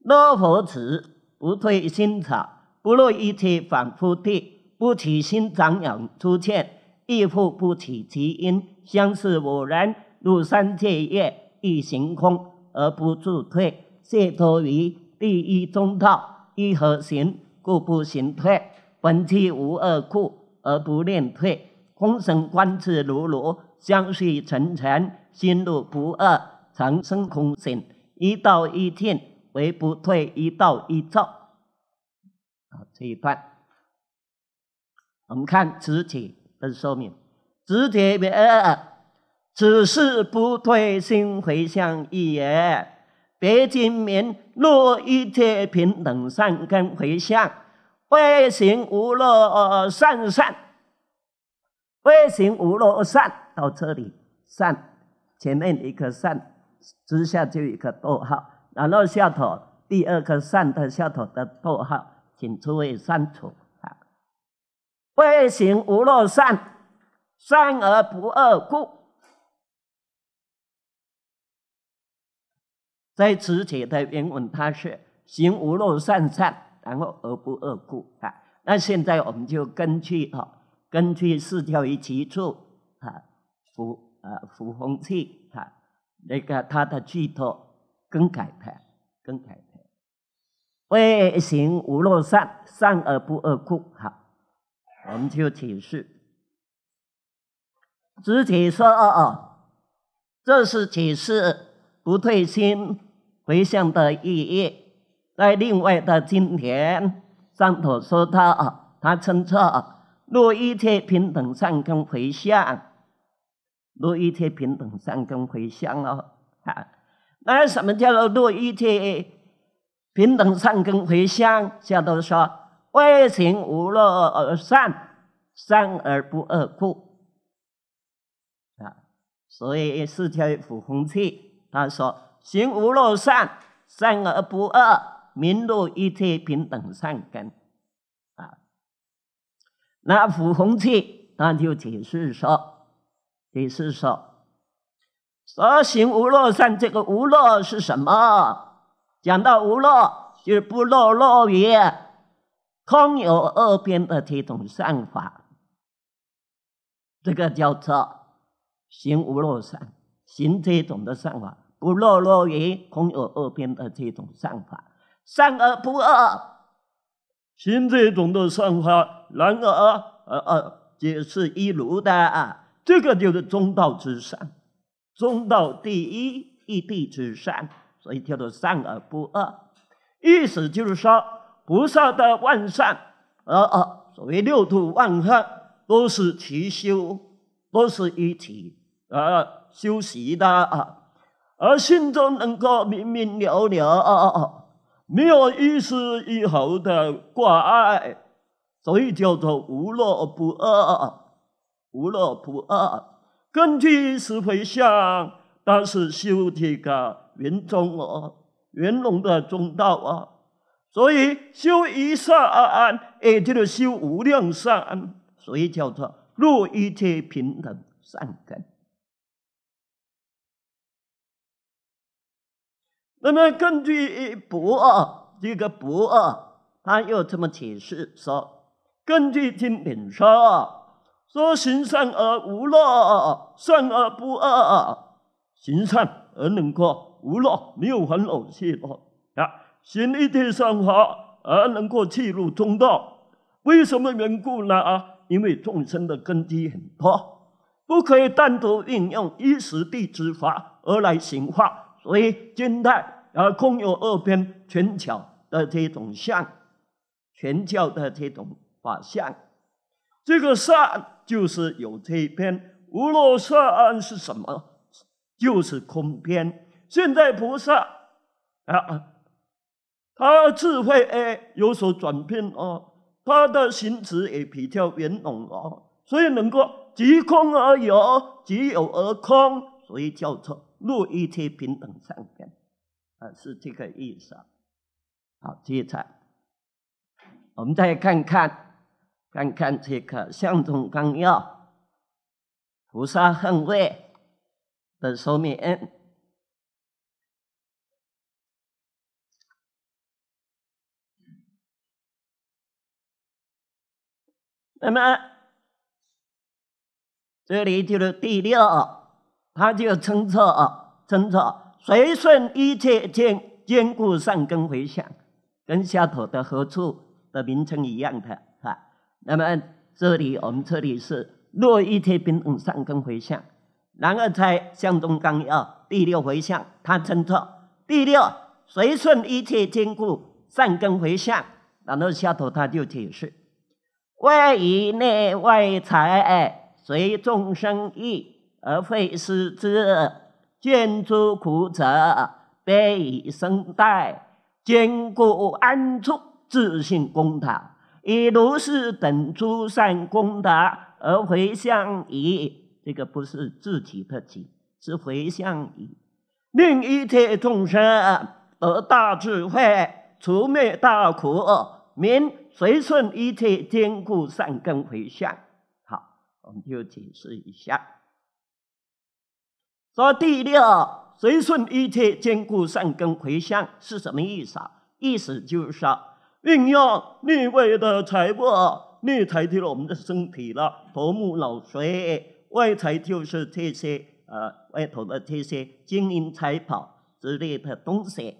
若佛子不退心草，不落一切反复地，不起心张扬出现，亦复不起其因。相似五人入三界业，亦行空而不自退，解脱于第一中道，一何行故不行退？本体无二故而不念退，空生观此如如，相续沉沉，心路不二。长生空性，一到一天为不退，一到一照。好，这一段，我们看直体的寿命。直体呃，只是不退心回向意也。别经明若一切平等善根回向，飞行无漏善善，飞行无漏善到这里善，前面一个善。之下就一个逗号，然后下头第二个善的下头的逗号，请诸位删除啊。为行无若善，善而不恶故。在此前的原文，它是行无漏善善，然后而不恶故啊。那现在我们就根据哈，根据四条一起处啊，服啊服风气。那个他的寄托更改派，更改派，为行无漏善，善而不恶故。好，我们就解释，直接说啊，这是解释不退心回向的意义。在另外的经典上头说他啊，他称作若一切平等善根回向。落一天平等善根回向哦，啊，那什么叫做落一天平等善根回向？下都说，为行无乐而善，善而不恶故啊。所以四条佛红济他说，行无乐善，善而不恶，名落一天平等善根啊。那佛红济他就解释说。你是说，行无落善，这个无落是什么？讲到无落，就是不落落于空有二边的这种善法，这个叫做行无落善。行这种的善法，不落落于空有二边的这种善法，善而不恶。行这种的善法，然而呃呃也是一如的。啊。这个就是中道之善，中道第一一地之善，所以叫做善而不恶。意思就是说，菩萨的万善，啊啊，所谓六度万行，都是其修，都是一体啊修习的啊。而心中能够明明了了，没有一丝一毫的挂碍，所以叫做无乐不恶。无乐不二，根据实回像，当时修这个云中啊、云龙的中道啊，所以修一善而就是修无量善，所以叫做入一切平等善根。那么根据不二这个不二，他又这么解释说：根据经典说。说行善而无乐，善而不恶，行善而能够无乐，没有烦恼的啊！行一切善法而能够契入中道，为什么缘故呢？啊，因为众生的根基很多，不可以单独运用一时地之法而来行化，所以近代而空有二边全巧的这种相，全教的这种法相。这个善就是有这篇，无漏善是什么？就是空篇。现在菩萨啊，他智慧哎有所转变哦，他的心持也比较圆融哦，所以能够即空而有，即有而空，所以叫做入一切平等善根，啊，是这个意思。好，接下来我们再看看。看看这个《相中纲要》，菩萨恨位的说明。那么这里就是第六，他就称作称作随顺一切坚坚固善根回向，跟下头的何处的名称一样的。那么这里我们这里是若一切平等善根回向，然后在《向东纲要》第六回向，他称作第六随顺一切坚固善根回向，然后下头他就解释：外以内外财尔随众生意而废施之，见诸苦者悲以生代，坚固安处自性公道。以如是等诸善功德而回向矣，这个不是自己的己，是回向矣。令一切众生得大智慧，除灭大苦，明随顺一切坚固善根回向。好，我们就解释一下。说第六随顺一切坚固善根回向是什么意思？啊？意思就是说。运用内外的财富，内财就是我们的身体了，头目脑髓；外财就是这些啊，外头的这些金银财宝之类的东西。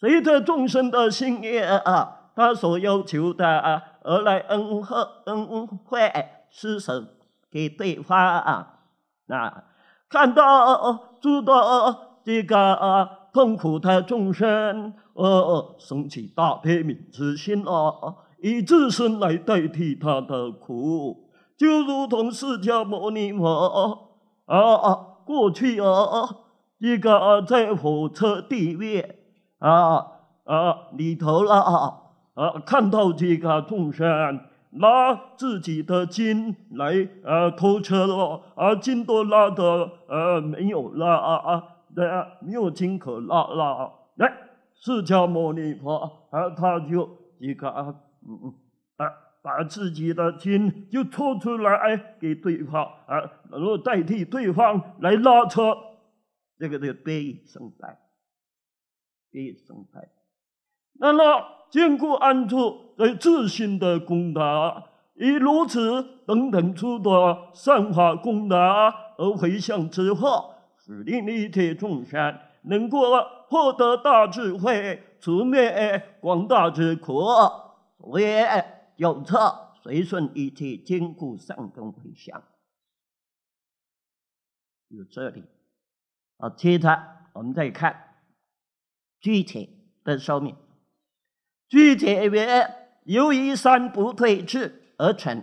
随着众生的心业啊，他所要求的啊，而来恩和恩惠施舍给对方啊，那看到诸多这个啊。痛苦的众生，呃，升起大悲悯之心啊，以自身来代替他的苦，就如同释迦牟尼佛啊，过去啊，一个在火车地面啊啊里头啦啊，看到这个众生，拿自己的金来啊偷车了，啊金都拉的呃没有了啊啊。对啊，有金可拉拉，来，释迦牟尼佛啊，他就一个，嗯嗯，啊，把自己的心就抽出来给对方啊，然后代替对方来拉车，这个叫悲生财，悲生财。那么坚固安住，呃，自信的功德，以如此等等诸多善法功德而回向之后。指定一切众生能够获得大智慧，除灭广大之苦，为有策随顺一切坚固善根回向，有这里啊，其他我们再看具体的说明。具体为由于三不退去而成，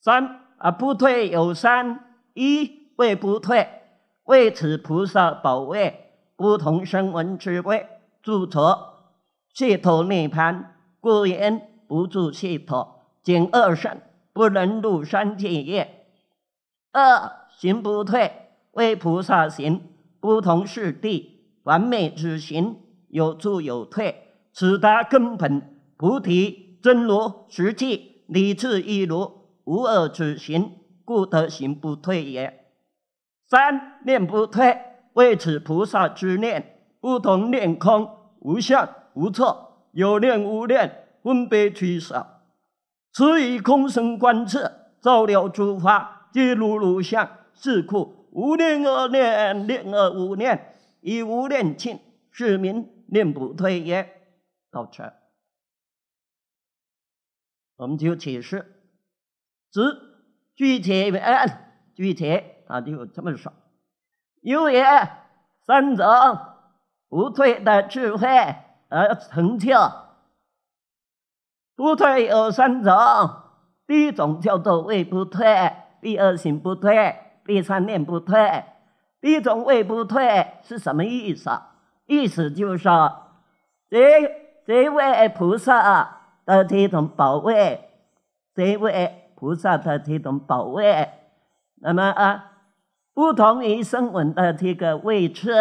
三啊不退有三一。位不退，为此菩萨保卫不同声闻之位，住着解头涅盘，故言不住解头，仅二身不能入三界也。二行不退，为菩萨行不同世地完美之行，有住有退，此达根本菩提真如实际，理智一如，无二之行，故得行不退也。三念不退，为此菩萨之念，不同念空无相无错，有念无念，分别取舍，此以空生观测，照了诸法，皆如如相，是故无念而念，念而无念，以无念心，是名念不退也。到此，我们就解释，直具体为具体。啊，就这么说，有也三种不退的智慧而成就，不退有三种。第一种叫做位不退，第二行不退，第三念不退。第一种位不退是什么意思？意思就是说，这这位菩萨的这种保卫，这位菩萨的这种保卫，那么啊。不同于声闻的这个位置。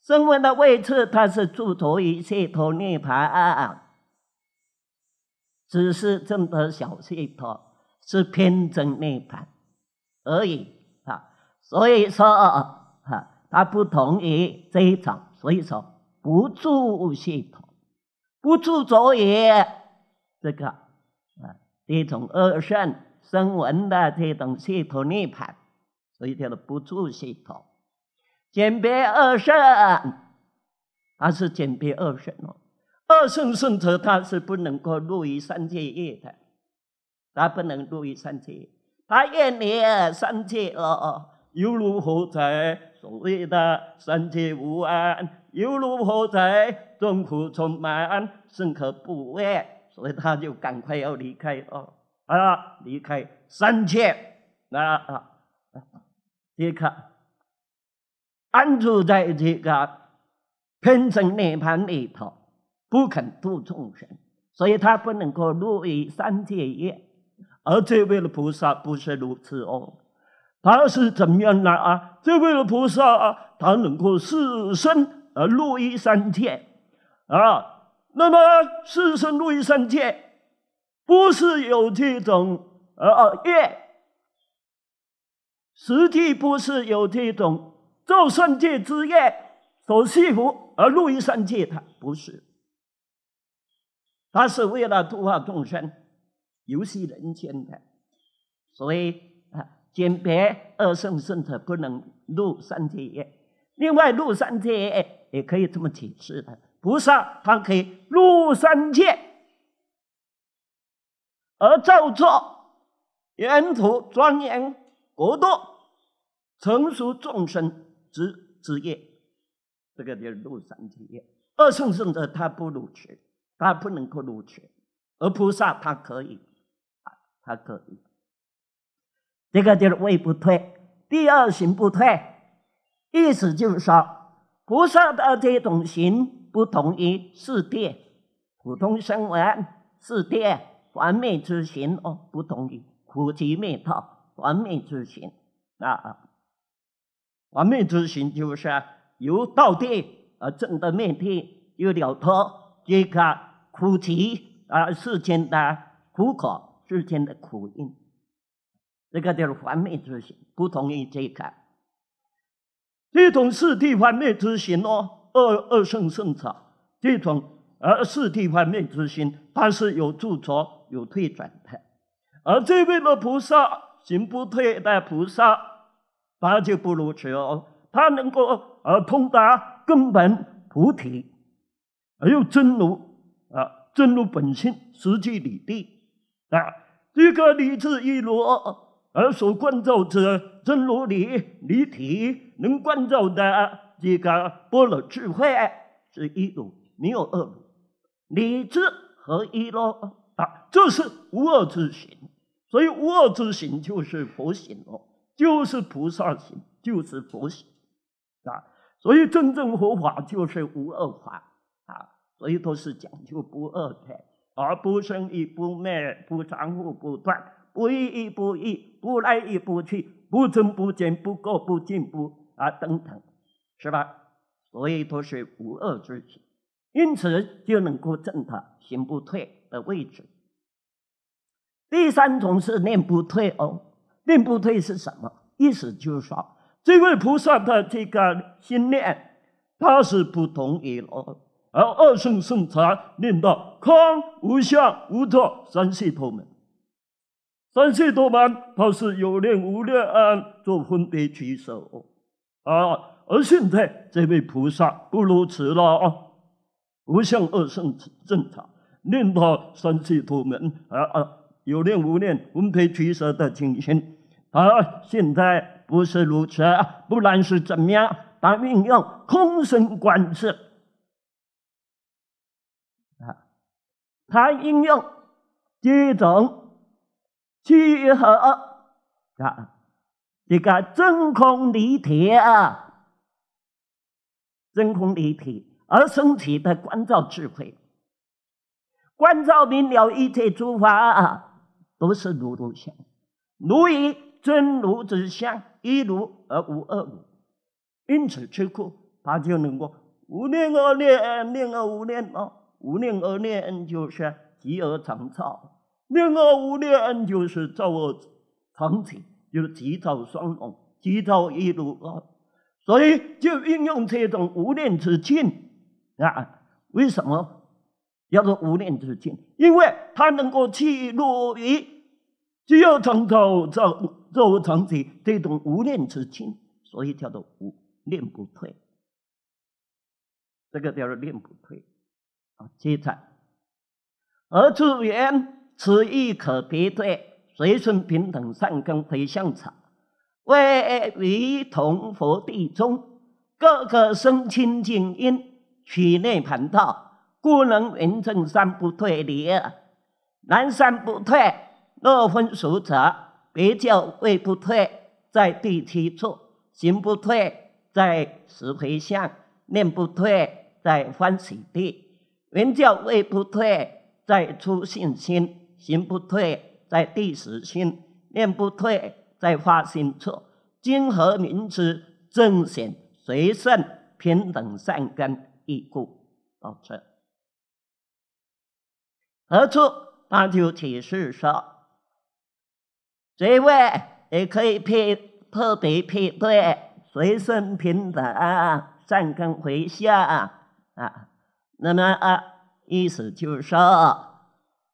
声闻的位置，它是住于系统涅盘，只是这么小系脱，是偏正涅盘而已啊。所以说啊，它不同于这一种，所以说不住系统，不住于这个啊，这种二圣声闻的这种系统涅盘。所以叫做不住系统，简别二圣，他是简别二圣哦。二圣圣者他是不能够入于三界业的，他不能入于三界，他远离三界哦，犹如何在？所谓的三界无安，犹如何在？众苦充满，甚可不畏，所以他就赶快要离开哦，啊，离开三界，啊。这个安住在这个天生涅盘里头，不肯度众生，所以他不能够入于三界业。而这位的菩萨不是如此哦，他是怎么样呢？啊，这位的菩萨啊，他能够四生而入于三界，啊，那么四生入于三界，不是有这种呃业。实际不是有这种造圣界之业所受福而入于圣界的，不是。他是为了度化众生，游戏人间的。所以啊，兼别二圣圣至不能入三界业。另外，入三界也可以这么解释的，菩萨他可以入三界，而造作沿途庄严。国度、成熟众生之职业，这个叫入三业。二圣圣者他不入权，他不能够入权，而菩萨他可以，他可以。这个就是位不退，第二行不退，意思就是说，菩萨的这种行不同于四界普通生闻、四界完美之行哦，不同于苦集灭道。方便之行，啊，方便之行就是由道地而证的灭谛，又了脱这个苦集啊，世间的苦果、世间的苦因，这个就是方便之行，不同于这个。这种四谛方灭之心哦，二二生圣者，这种二四谛方灭之心，它是有住着有退转的，而这边的菩萨。行不退的菩萨，他就不如持哦，他能够而通达根本菩提，而又真如啊，真如本性实际理地啊，这个理智一如而所关照之真如理理体，能关照的这个般若智慧是一种没有二种理智合一喽啊，这是无二之行。所以无之行就是佛行哦，就是菩萨行，就是佛行啊。所以真正佛法就是无二法啊，所以都是讲究不二的，而不生亦不灭，不长亦不断，不一亦不异，不来亦不去，不增不减，不垢不净，不啊等等，是吧？所以都是无二之行，因此就能够证他行不退的位置。第三种是念不退哦，念不退是什么意思？就是说，这位菩萨的这个心念，他是不同意哦，而二圣圣传念到空无相无作三世多门，三世多门他是有念无念做分别取舍，啊，而现在这位菩萨不如此了啊，无相二圣正常念到三世多门啊。啊。有念无念，我们可以取舍的进行。啊、现在不是如此，不然是怎么样？他运用空性观智，啊，他应用这种契合啊，这个真空离体，啊，真空离体而升起的观照智慧，观照明了一切诸法。啊。都是如如相，如以真如之相，一如而无二如，因此吃苦，他就能够无念而念，念而无念啊，无念而念就是极而成草，念而无念就是造而成起，就是极草双融，极草一如啊，所以就运用这种无念之境啊，为什么？叫做无念之境，因为他能够去入于，只有从头作从从起这种无念之境，所以叫做无念不退。这个叫做念不退啊，接着，而诸缘此亦可别退，随顺平等善根非相场，为为同佛地中各个生清净因取内盘道。故能名正三不退离，南山不退，若分俗者，别叫位不退，在第七处行不退，在十回向念不退，在欢喜地，名叫位不退，在初信心行不退，在第十心念不退，在发心处，今何名之正显随顺平等善根，亦故到此。何处？他就提示说：这位也可以配特别配对随身平等啊，善根回向啊。那么啊，意思就是说，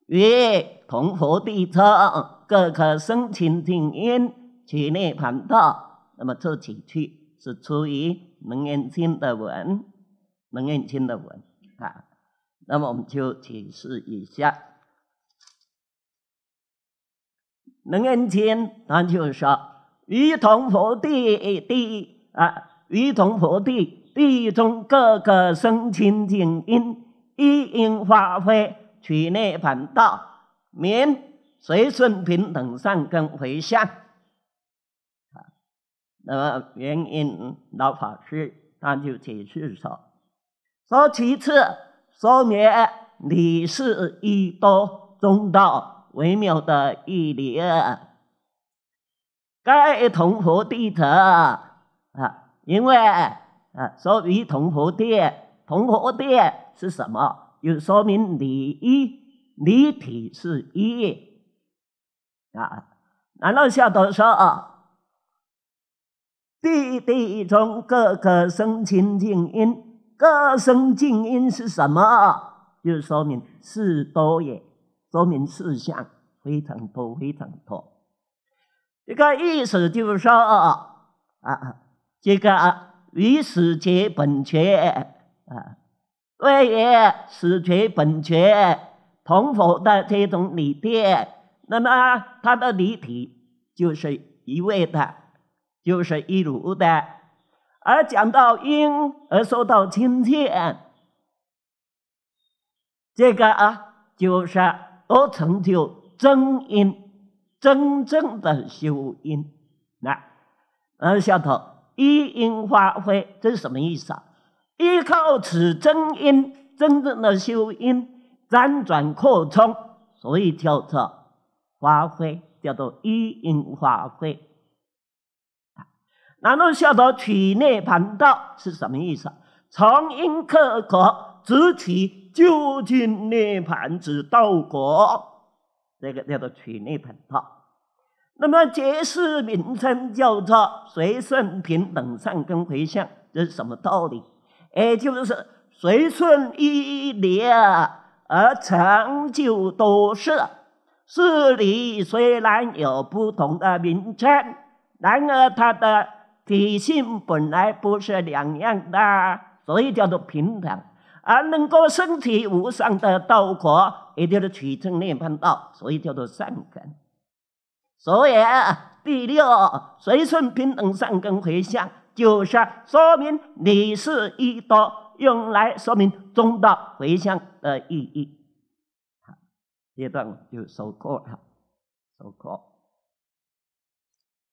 与同佛地者各可申请定音其内盘道。那么这几句是出于能忍心的文，《能忍心的文啊。那么我们就解释一下，能严天，他就说，于同佛地地啊，于同佛地地中各个生清净因，一应发挥，取涅盘道，免随顺平等上根回向。那么原因，老法师他就解释说，说其次。说明你是一多中道微妙的一理，该同佛地子啊，因为啊，所谓同佛地，同佛地是什么？又说明你一你体是一啊，那下头说啊，弟弟从各个生清净因。二声静音是什么？就说明事多也，说明事项非常多，非常多。这个意思就是说，啊，这个与史皆本觉啊，对于始觉本觉同佛的这种理念，那么它的离体就是一味的，就是一如的。而讲到因，而说到亲切，这个啊，就是我成就真因，真正的修因。来，呃，下头一因发挥，这是什么意思？啊？依靠此真因，真正的修因辗转扩充，所以叫做发挥，叫做一因发挥。然后下到取涅盘道是什么意思？从因克果，直取究竟涅盘之道果，这个叫做取涅盘道。那么解释名称叫做随顺平等善根回向，这是什么道理？也就是说，随顺一念而成就多事。事理虽然有不同的名称，然而它的。体性本来不是两样的，所以叫做平等；而能够身体无上的道果，也就是取证涅槃道，所以叫做善根。所以第六随顺平等善根回向，就是说明你是一朵用来说明中道回向的意义。好，这段就收课了，收课。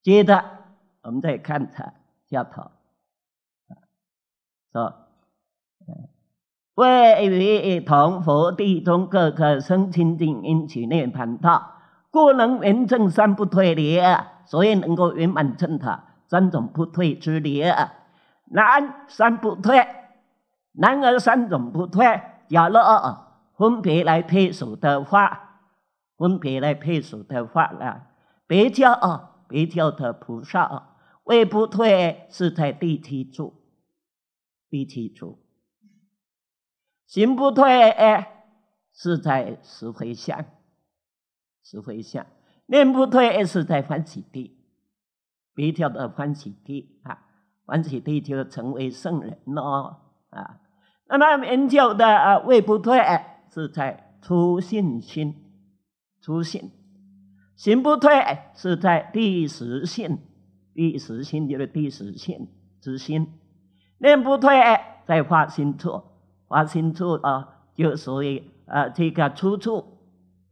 接着。我们再看他下头说：“为于同佛地中各个生清净因取涅盘道，故能圆证三不退离，所以能够圆满证得三种不退之离。男三不退，男而三种不退，加了分别来配属的话，分别来配属的话呢？别叫啊，别叫他菩萨。”位不退是在第七柱，第七柱。行不退是在石灰向，石灰向；念不退是在欢喜地，鼻跳的欢喜地啊！欢喜地就成为圣人了啊！那么明教的啊，位不退是在初信心，初信心不退是在第十性。第十心就是第十心之心，念不退在发心处，发心处啊就属于啊这个出处，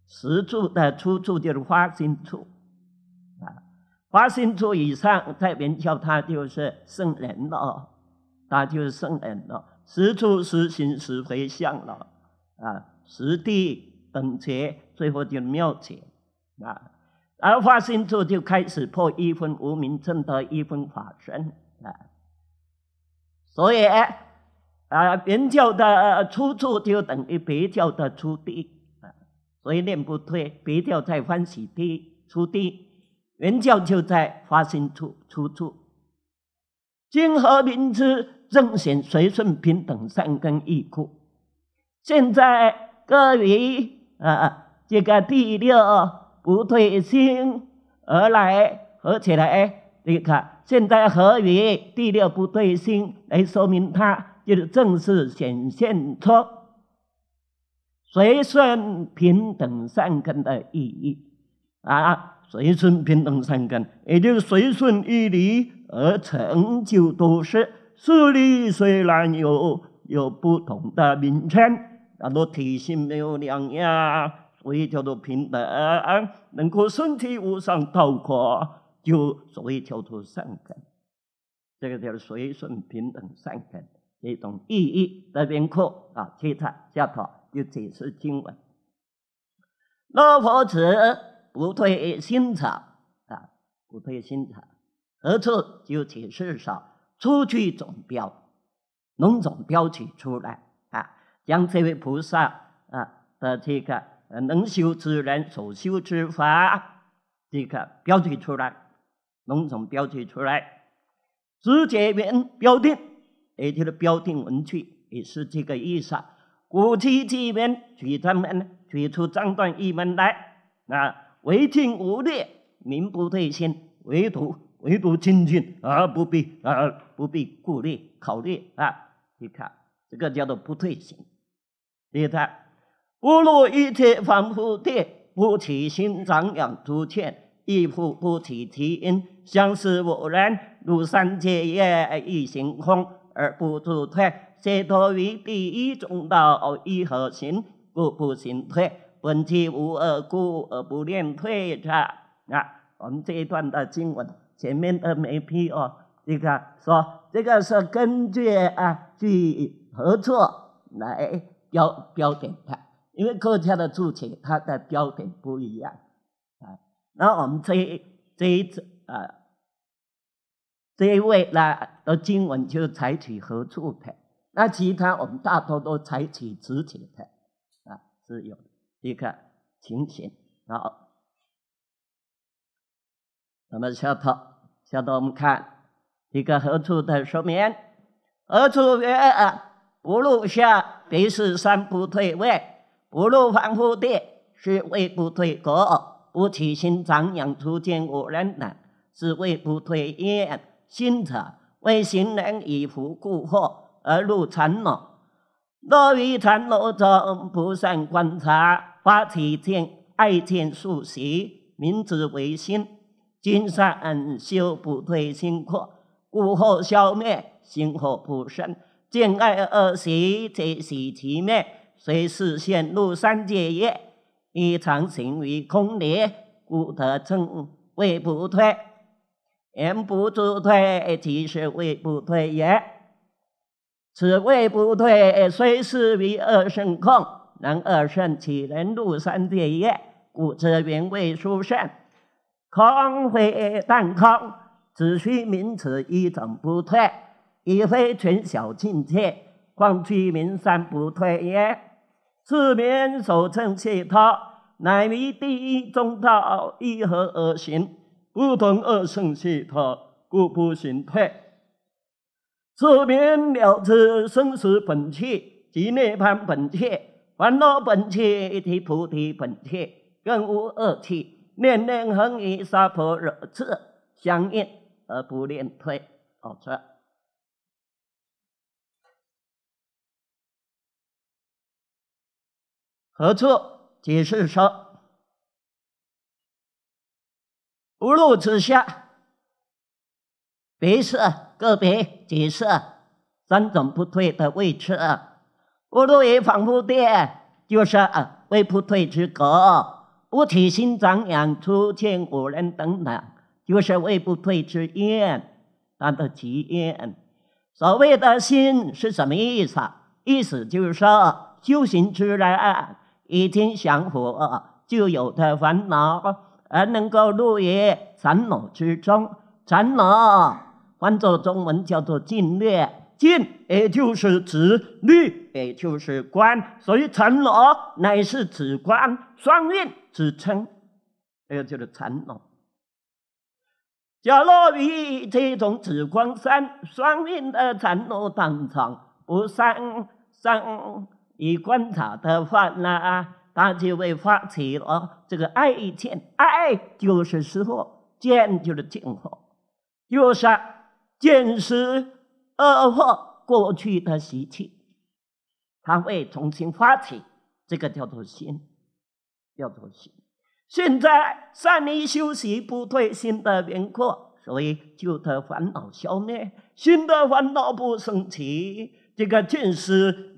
十处的出处就是发心处啊，发心处以上再名叫他就是圣人了，他就是圣人了，十处十心十回向了啊，十地等觉，最后就是妙觉啊。而化身处就开始破一分无名，证得一分法身啊，所以啊，原教的出处就等于别教的出地啊，所以念不退，别教在欢喜地出地，原教就在化身处出处。今何明之正显随顺平等三根义故，现在各位啊，这个第六。不对心而来，合起来你看，现在合于第六不对心？来说明它就是正是显现出随顺平等善根的意义啊！随顺平等善根，也就是随顺一理而成就都是。势力虽然有有不同的名称，但都体系没有两样。所以叫做平等，能够身体无上道果，就所谓叫做善根。这个就是随顺平等善根这种意义的边廓啊。其他下头就解释经文，那佛子不退心者啊？不退心者何处就解释上出去总标，总标取出来啊，将这位菩萨啊的这个。能修之人所修之法，这个标题出来，能从标题出来，直接原标定，也就是标定文句，也是这个意思。古籍这边取他们呢，取出章段一门来，啊，唯精无略，民不退心，唯独唯独亲近而不必而不必顾虑考虑啊。你看，这个叫做不退行，第三。不落一切凡夫提，不起心、障、两土、见，亦不不起因，相思无然。如山界业亦行空，而不住退。解脱于第一种道，一合心故不行退？本体无二故，而不念退者。啊，我们这一段的经文前面的没批哦，这个说这个是根据啊，去合作来标标点的？因为各家的注解，它的标点不一样啊。那我们这一这一次啊，这一位呢的经文就采取何处派，那其他我们大多都采取直解派啊，是有一个情形。好，那么下头下头我们看一个合处的说明：何处为啊，不入下别是三不退位。不露防护的是为不退果，不起心张养出见无人的是为不退业心者，为行人以服故惑而入禅劳。若于禅楼中不善观察，发起见爱见速习，明知为心，今善修不退心阔，故惑消灭，心火不生，见爱恶习则悉其灭。虽是陷入三界业，亦常行于空里，故得称为不退。言不住退，即是为不退也。此为不退，虽是于二圣空，然二圣岂能入三界业？故则名为殊胜。空非但空，只需明此一种不退，已非群小境界，况居名三不退也。四面手称契他，乃于第一中道依何而行？不同二胜契他，故不行退。四面了知生死本切，及涅盘本切，烦恼本切，一提菩提本切，更无二气，念念恒以娑婆惹炽相应而不念退。好者。何处解释说？无路之下，别是个别解释三种不退的位置。无路也反复的，就是啊，未不退之格；物体心长养出见五人等等，就是未不退之因，他的体验。所谓的“心”是什么意思？意思就是说修行之人。一听享福就有的烦恼，而能够入于禅恼之中，禅乐换做中文叫做静略，静也就是指律，也就是观，所以禅乐乃是指观双运之称，也就是禅乐。假若以这种紫观三双运的禅乐当场不上。生。一观察的话呢，它就会发起了这个爱钱，爱就是实火，见就是情。火，就是见识恶货过去的习气，它会重新发起。这个叫做心，叫做心。现在善于修息，不退心的缘故，所以旧的烦恼消灭，新的烦恼不生起。这个见识。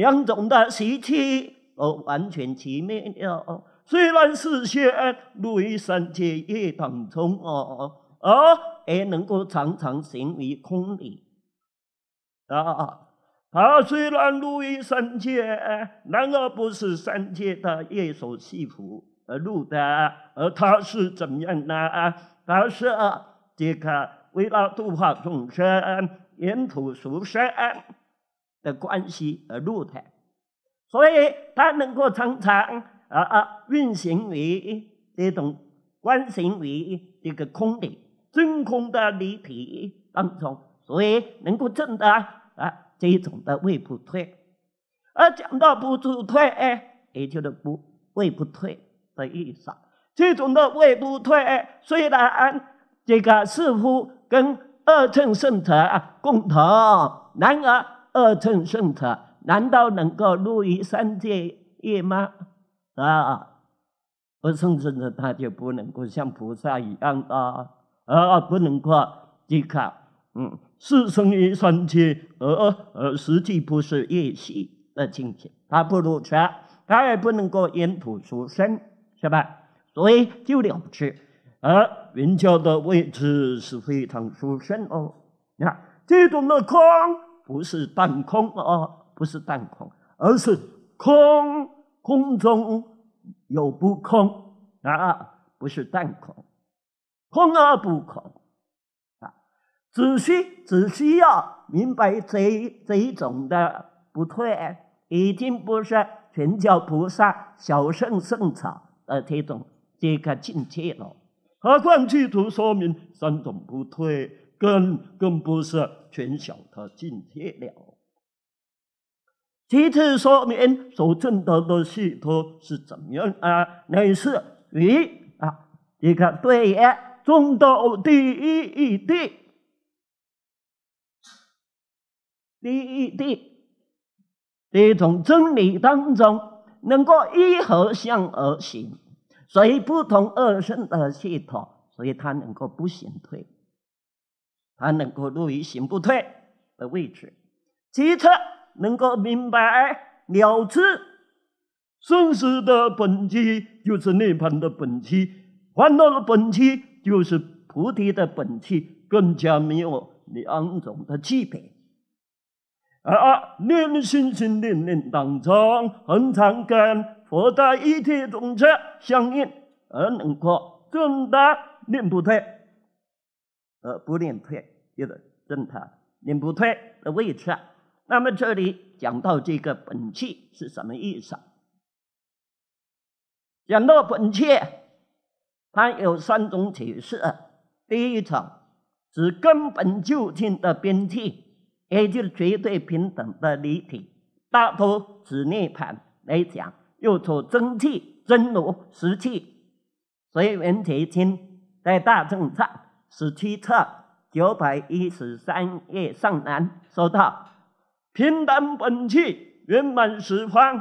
两种的习气而完全熄灭了。虽然示现如意三界一等中哦，哦，也能够常常行于空里啊。他虽然如一三界，然而不是三界的业所系缚而入的，而他是怎样呢？他是这个为了度化众生，沿途俗生。的关系而入台，所以它能够常常啊啊运行于这种关行于这个空的真空的离体当中，所以能够证得啊这种的胃不退。而讲到不主退，也就是不胃不退的意思。这种的胃不退，虽然这个似乎跟二乘圣者共同，然而。二乘圣者难道能够入于三界业吗？啊，二乘圣者他就不能够像菩萨一样的啊，不能够依靠，嗯，是生于三界，而而实际不是业习的境界，他不如差，他也不能够因土出生，是吧？所以就了起。而云教的位置是非常殊胜哦，你看这种的空。不是半空啊，不是半空，而是空空中有不空啊，不是半空，空而不空啊，只需只需要明白这这一种的不退，已经不是全教菩萨小乘圣草的这种这个境界了。何况具足说明三种不退。更更不是全小的境界了。其次说明所证得的系统是怎么样啊？乃是与啊，一个对耶中道第一义谛，第一谛，这种真理当中，能够依合向而行？所以不同二生的系统，所以它能够不行退。他能够入于行不退的位置，其次能够明白了知生死的本质就是涅槃的本质，烦恼的本质就是菩提的本质，更加没有两种的区别。啊啊，念心心念念当中恒常跟佛的一切众生相应，而能够正大念不退。而不练退，就得正他练不退的位置。那么这里讲到这个本气是什么意思？讲到本气，它有三种解释。第一种是根本究竟的兵器，也就是绝对平等的离体。大多指涅盘来讲，又从真气、真如、实气，以，文起清在大正上十七册九百一十三页上南收到，平等本气，圆满十方，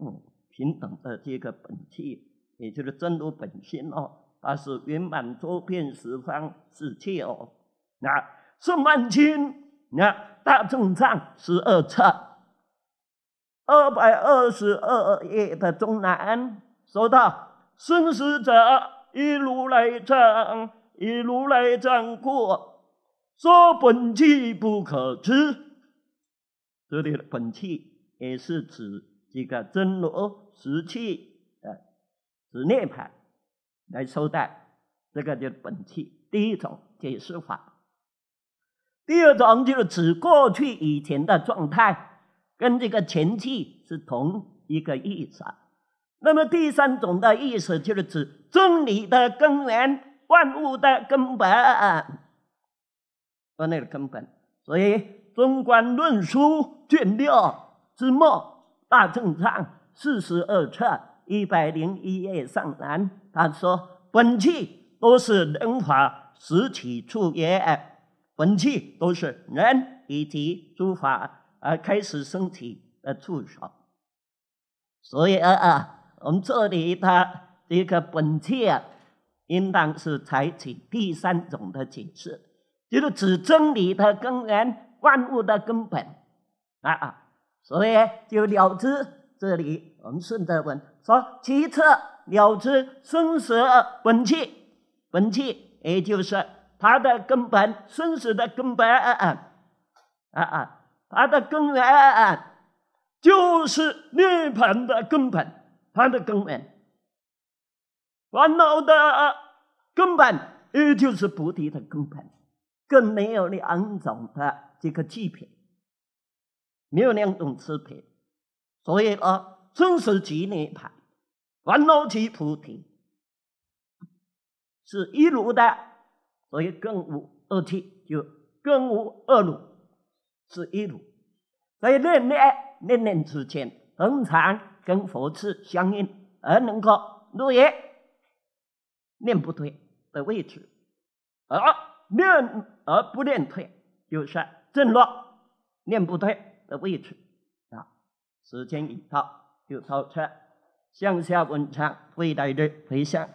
嗯，平等的这个本气，也就是真如本心哦，它是圆满周遍十方世气哦。那宋曼清，那大正藏十二册，二百二十二页的中南收到，生死者一如来生。以如来赞过，说本气不可知，这里的本气也是指这个真如实气，呃，指涅盘来收带，这个就本气。第一种解释法，第二种就是指过去以前的状态，跟这个前气是同一个意思。那么第三种的意思就是指真理的根源。万物的根本，啊，那个根本。所以《中观论书》卷六之末大正藏四十二册一百零一页上南，他说：“本气都是人法实体处也，本气都是人以及诸法而开始升起的处所。”所以啊啊，我们这里它这个本气啊。应当是采取第三种的解释，就是指真理的根源、万物的根本啊啊！所以就了知这里，我们顺着问说其次了知生死本气，本气也就是它的根本，生死的根本啊啊，它的根源就是涅槃的根本，它的根源。烦恼的根本，也就是菩提的根本，更没有两种的这个极品，没有两种次品，所以啊，生死极涅盘，烦恼即菩提，是一如的，所以更无二体，就更无二如，是一如，所以念念、念念之间，恒常跟佛智相应，而能够入业。念不退的位置，而念而不念退，就是正落念不退的位置啊。时间一到就超车向下观察，未来的回向。